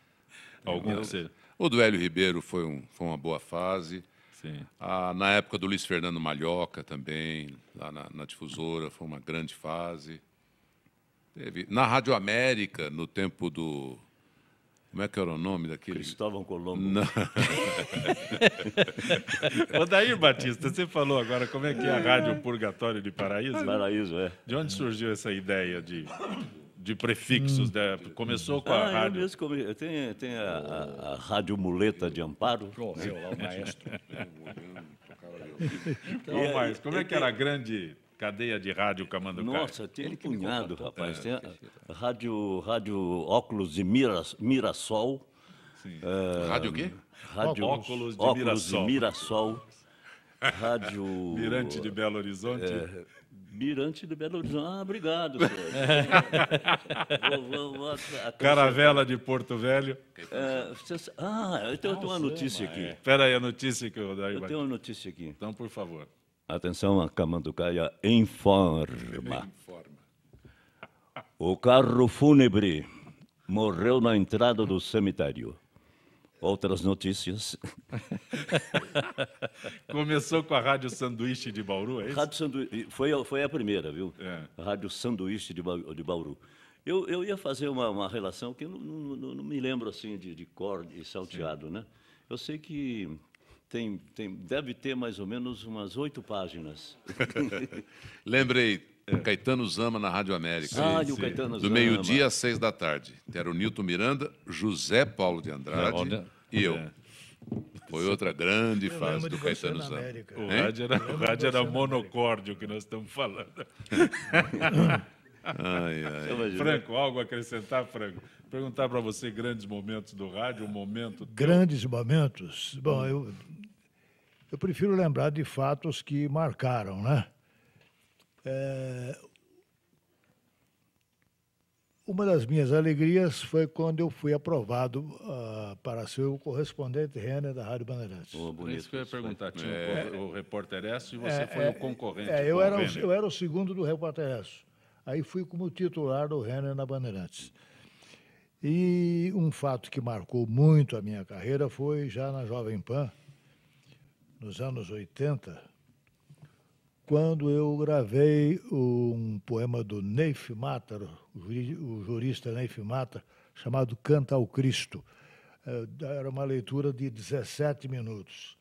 Speaker 3: Algum você... O do Hélio Ribeiro foi, um, foi uma boa fase. Sim. Ah, na época do Luiz Fernando Malhoca também, lá na, na difusora, foi uma grande fase. Teve, na Rádio América, no tempo do como é que era o nome daquele? Cristóvão Colombo. Não. Daí Batista,
Speaker 1: você falou agora como é que é a Rádio Purgatório de Paraíso? Né? Paraíso, é. De onde surgiu
Speaker 2: essa ideia de, de prefixos? Hum. Né? Começou com a ah, rádio. Eu mesmo Tem, tem a, a, a, Rádio Muleta de Amparo. Correu lá o maestro. então, e, mais, como é que era a grande cadeia de rádio Camanducaia? Nossa, tem ele um punhado, rapaz. É, tem rádio, rádio Óculos de Miras, Mirassol. É, rádio o quê? Rádio, óculos de óculos Mirassol. De Mirassol rádio... Mirante de Belo Horizonte. É, Mirante de Belo Horizonte. Ah, obrigado, senhor. vou, vou, vou Caravela de Porto Velho. É, você... Ah, eu tenho, Nossa, uma notícia aqui. Espera aí, a notícia que eu... Eu tenho uma notícia aqui. Então, por favor. Atenção, a Camanducaia forma. O carro fúnebre morreu na entrada do cemitério. Outras notícias. Começou com a Rádio Sanduíche de Bauru, é isso? Rádio Sanduíche, foi, foi a primeira, viu? É. Rádio Sanduíche de, de Bauru. Eu, eu ia fazer uma, uma relação que eu não, não, não me lembro assim de, de cor e salteado, Sim. né? Eu sei que tem, tem, deve ter mais ou menos umas oito páginas. Lembrei, Caetano Zama na
Speaker 3: Rádio América. Ah, sim. Caetano Zama. Do meio-dia às seis da tarde. Era o Nilton Miranda, José Paulo de Andrade é, e eu. É. Foi outra grande eu fase do Caetano Zama. O rádio era, o rádio era
Speaker 1: monocórdio que nós estamos falando. ai, ai. Franco, algo a acrescentar, Franco? Perguntar para você grandes momentos do rádio, um momento.
Speaker 4: Grandes teu... momentos? Bom, eu eu prefiro lembrar de fatos que marcaram, né? É... Uma das minhas alegrias foi quando eu fui aprovado uh, para ser o correspondente Renner da Rádio Bandeirantes. Oh, bonito. É isso que eu ia perguntar, tinha é, o,
Speaker 1: o repórter Esso e você é, foi é, o concorrente. É, eu, era o, eu
Speaker 4: era o segundo do repórter Esso. Aí fui como titular do Renner na Bandeirantes. E um fato que marcou muito a minha carreira foi já na Jovem Pan, nos anos 80, quando eu gravei um poema do Neif Matar, o jurista Neif Matar, chamado Canta ao Cristo. É, era uma leitura de 17 minutos.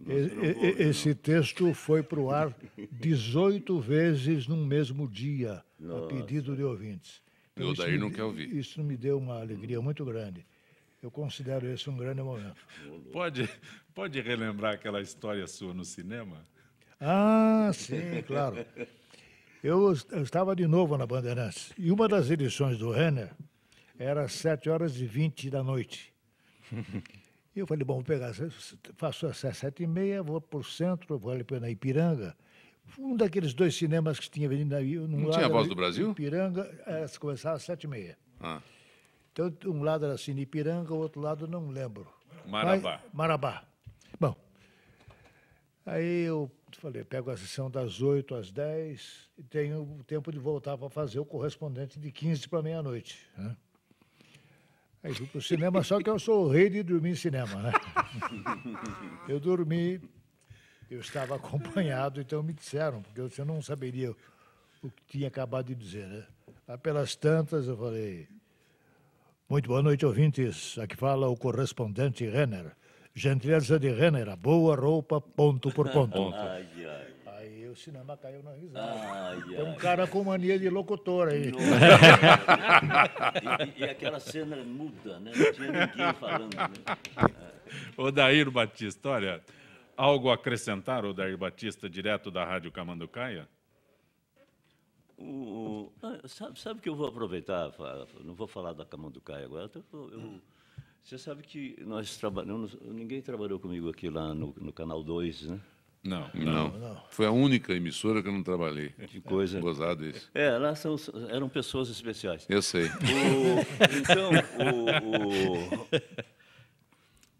Speaker 4: Nossa, né? Esse texto foi para o ar 18 vezes num mesmo dia, Nossa. a pedido de ouvintes. Eu então, daí não quer ouvir. Isso me deu uma alegria hum. muito grande. Eu considero esse um grande momento.
Speaker 1: Pode, Pode relembrar aquela história sua no cinema?
Speaker 4: Ah, sim, claro. Eu, eu estava de novo na Bandeirantes. E uma das edições do Renner era às 7 horas e 20 da noite. E eu falei, bom, vou pegar, faço às sete e meia, vou para o centro, vou ali para Ipiranga. Um daqueles dois cinemas que tinha vindo aí. Não tinha a Voz do Brasil? Ipiranga, é, era, começava às sete e meia. Ah. Então, um lado era Cine Ipiranga, o outro lado não lembro. Marabá. Mas, Marabá. Aí eu falei, pego a sessão das 8 às 10 e tenho tempo de voltar para fazer o correspondente de 15 para meia-noite. Né? Aí fui para o cinema, só que eu sou o rei de dormir em cinema, né? Eu dormi, eu estava acompanhado, então me disseram, porque eu não saberia o que tinha acabado de dizer, né? pelas tantas eu falei, muito boa noite, ouvintes. Aqui fala o correspondente Renner. Gentileza de Renner, boa roupa, ponto por ponto. ai, ai. Aí o cinema caiu na risada. Ai, Tem um ai. cara com mania de locutor aí. E, e aquela cena muda, né? Não tinha ninguém falando. Né?
Speaker 1: Odair Batista, olha, algo a acrescentar,
Speaker 2: Odair Batista, direto da Rádio Camanducaia? O, o- ah, sabe, sabe que eu vou aproveitar, não vou falar da Camanducaia agora, então eu, você sabe que nós trabalhamos. Ninguém trabalhou comigo aqui lá no, no Canal 2, né? Não, não, não, Foi a única emissora que eu não trabalhei. Que coisa. É, gozado isso. É, lá são, eram pessoas especiais. Eu sei. O, então, o, o,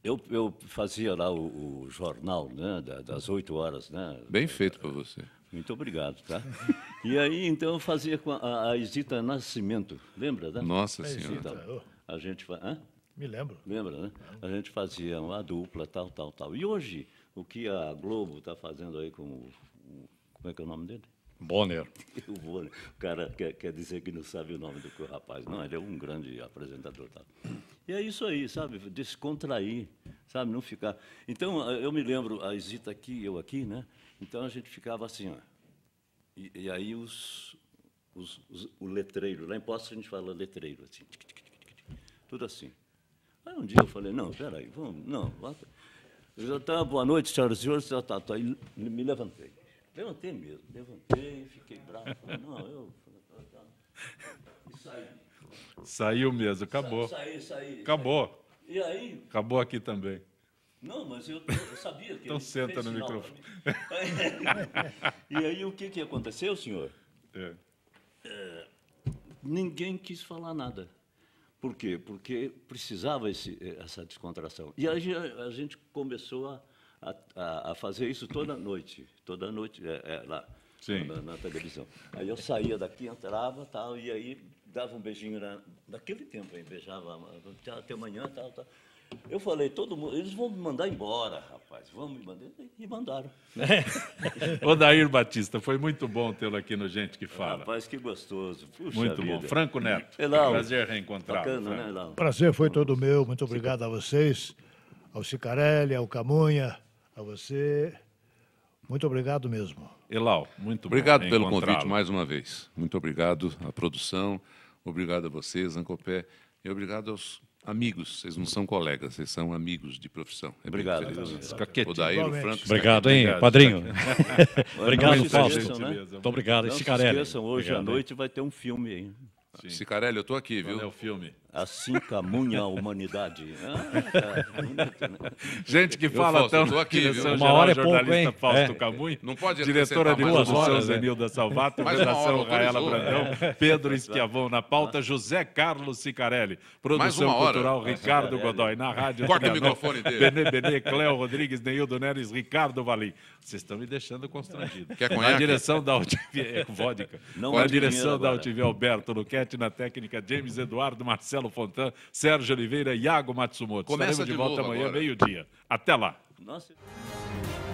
Speaker 2: eu, eu, fazia lá o, jornal, né, das 8 horas, né? Bem feito para você. Muito obrigado, tá? E aí, então, eu fazia com a, a Isita Nascimento, lembra, né? Nossa é Senhora. a gente... Hã? Me lembro. Lembra, né? A gente fazia uma dupla, tal, tal, tal. E hoje, o que a Globo está fazendo aí com o, o, Como é que é o nome dele? Bonner. o Bonner. O cara quer, quer dizer que não sabe o nome do rapaz. Não, ele é um grande apresentador. Tal. E é isso aí, sabe? Descontrair, sabe? Não ficar. Então, eu me lembro, a Isita aqui, eu aqui, né? Então a gente ficava assim, ó. E, e aí os, os, os, o letreiro, lá em a gente fala letreiro, assim. Tudo assim. Aí um dia eu falei, não, peraí, vamos, não. Eu já estava, boa noite, senhoras e senhores, já está, tá, aí me levantei. Levantei mesmo, levantei, fiquei bravo, falei, não, eu... E saí. Saiu mesmo, acabou. Saí, saí. Acabou. E aí... Acabou aqui também. Não, mas eu, eu sabia que. então senta no microfone. e aí o que, que aconteceu, senhor? É. É, ninguém quis falar nada. Por quê? Porque precisava esse, eh, essa descontração. E aí a, gente começou a, a, a fazer isso toda noite, toda noite é, é, lá na, na, televisão. Aí eu saía daqui, entrava tal, e aí dava um beijinho na, naquele tempo, aí beijava ah, até amanhã, tal, tal. Eu falei, todo mundo, eles vão me mandar embora, rapaz, vão me mandar. E mandaram.
Speaker 1: É. Odair Batista, foi muito bom tê-lo aqui no Gente que Fala. Rapaz, que gostoso.
Speaker 2: Puxa muito vida. bom. Franco Neto, Elão, prazer reencontrá-lo. Né, prazer foi todo meu,
Speaker 4: muito obrigado a vocês, ao Cicarelli, ao Camunha, a você. Muito obrigado mesmo.
Speaker 3: Elal, muito obrigado pelo convite mais uma vez. Muito obrigado à produção, obrigado a vocês, Ancopé, e obrigado aos amigos, vocês não são colegas, vocês são amigos de profissão. É Obrigado. Obrigado. O Daíro, Franco, obrigado, hein, obrigado,
Speaker 5: padrinho. obrigado, Fausto. Né? Muito né? então, obrigado. Sicarelli. Cicarelli. Não esqueçam, hoje obrigado, à noite vai ter
Speaker 2: um filme hein? Sim. Cicarelli, eu estou aqui, viu? É o filme. Assim camunha a humanidade. Ah, cara, tá bonito, né? Gente que fala eu, Fausto, tão. aqui, direção uma geral, hora é pouco, hein?
Speaker 1: Fausto é. Camunha. Não pode Diretora de produção, né? Zenilda Salvato, redação Raela Brandão, né? Pedro Esquiavão na pauta, ah. José Carlos Cicarelli, produção cultural Ricardo Godoy, na rádio. Corta o microfone dele. Benê Benê, Cléo Rodrigues, Neildo Neres, Ricardo Valim. Vocês estão me deixando
Speaker 3: constrangido. Quer conhecer? Na direção da UTV, é, vodka. Não na direção da UTV,
Speaker 1: Alberto Luquete, na técnica James Eduardo Marcelo Marcelo Fontan, Sérgio Oliveira e Iago Matsumoto. Começa Estaremos de, de volta amanhã, meio-dia. Até lá. Nossa.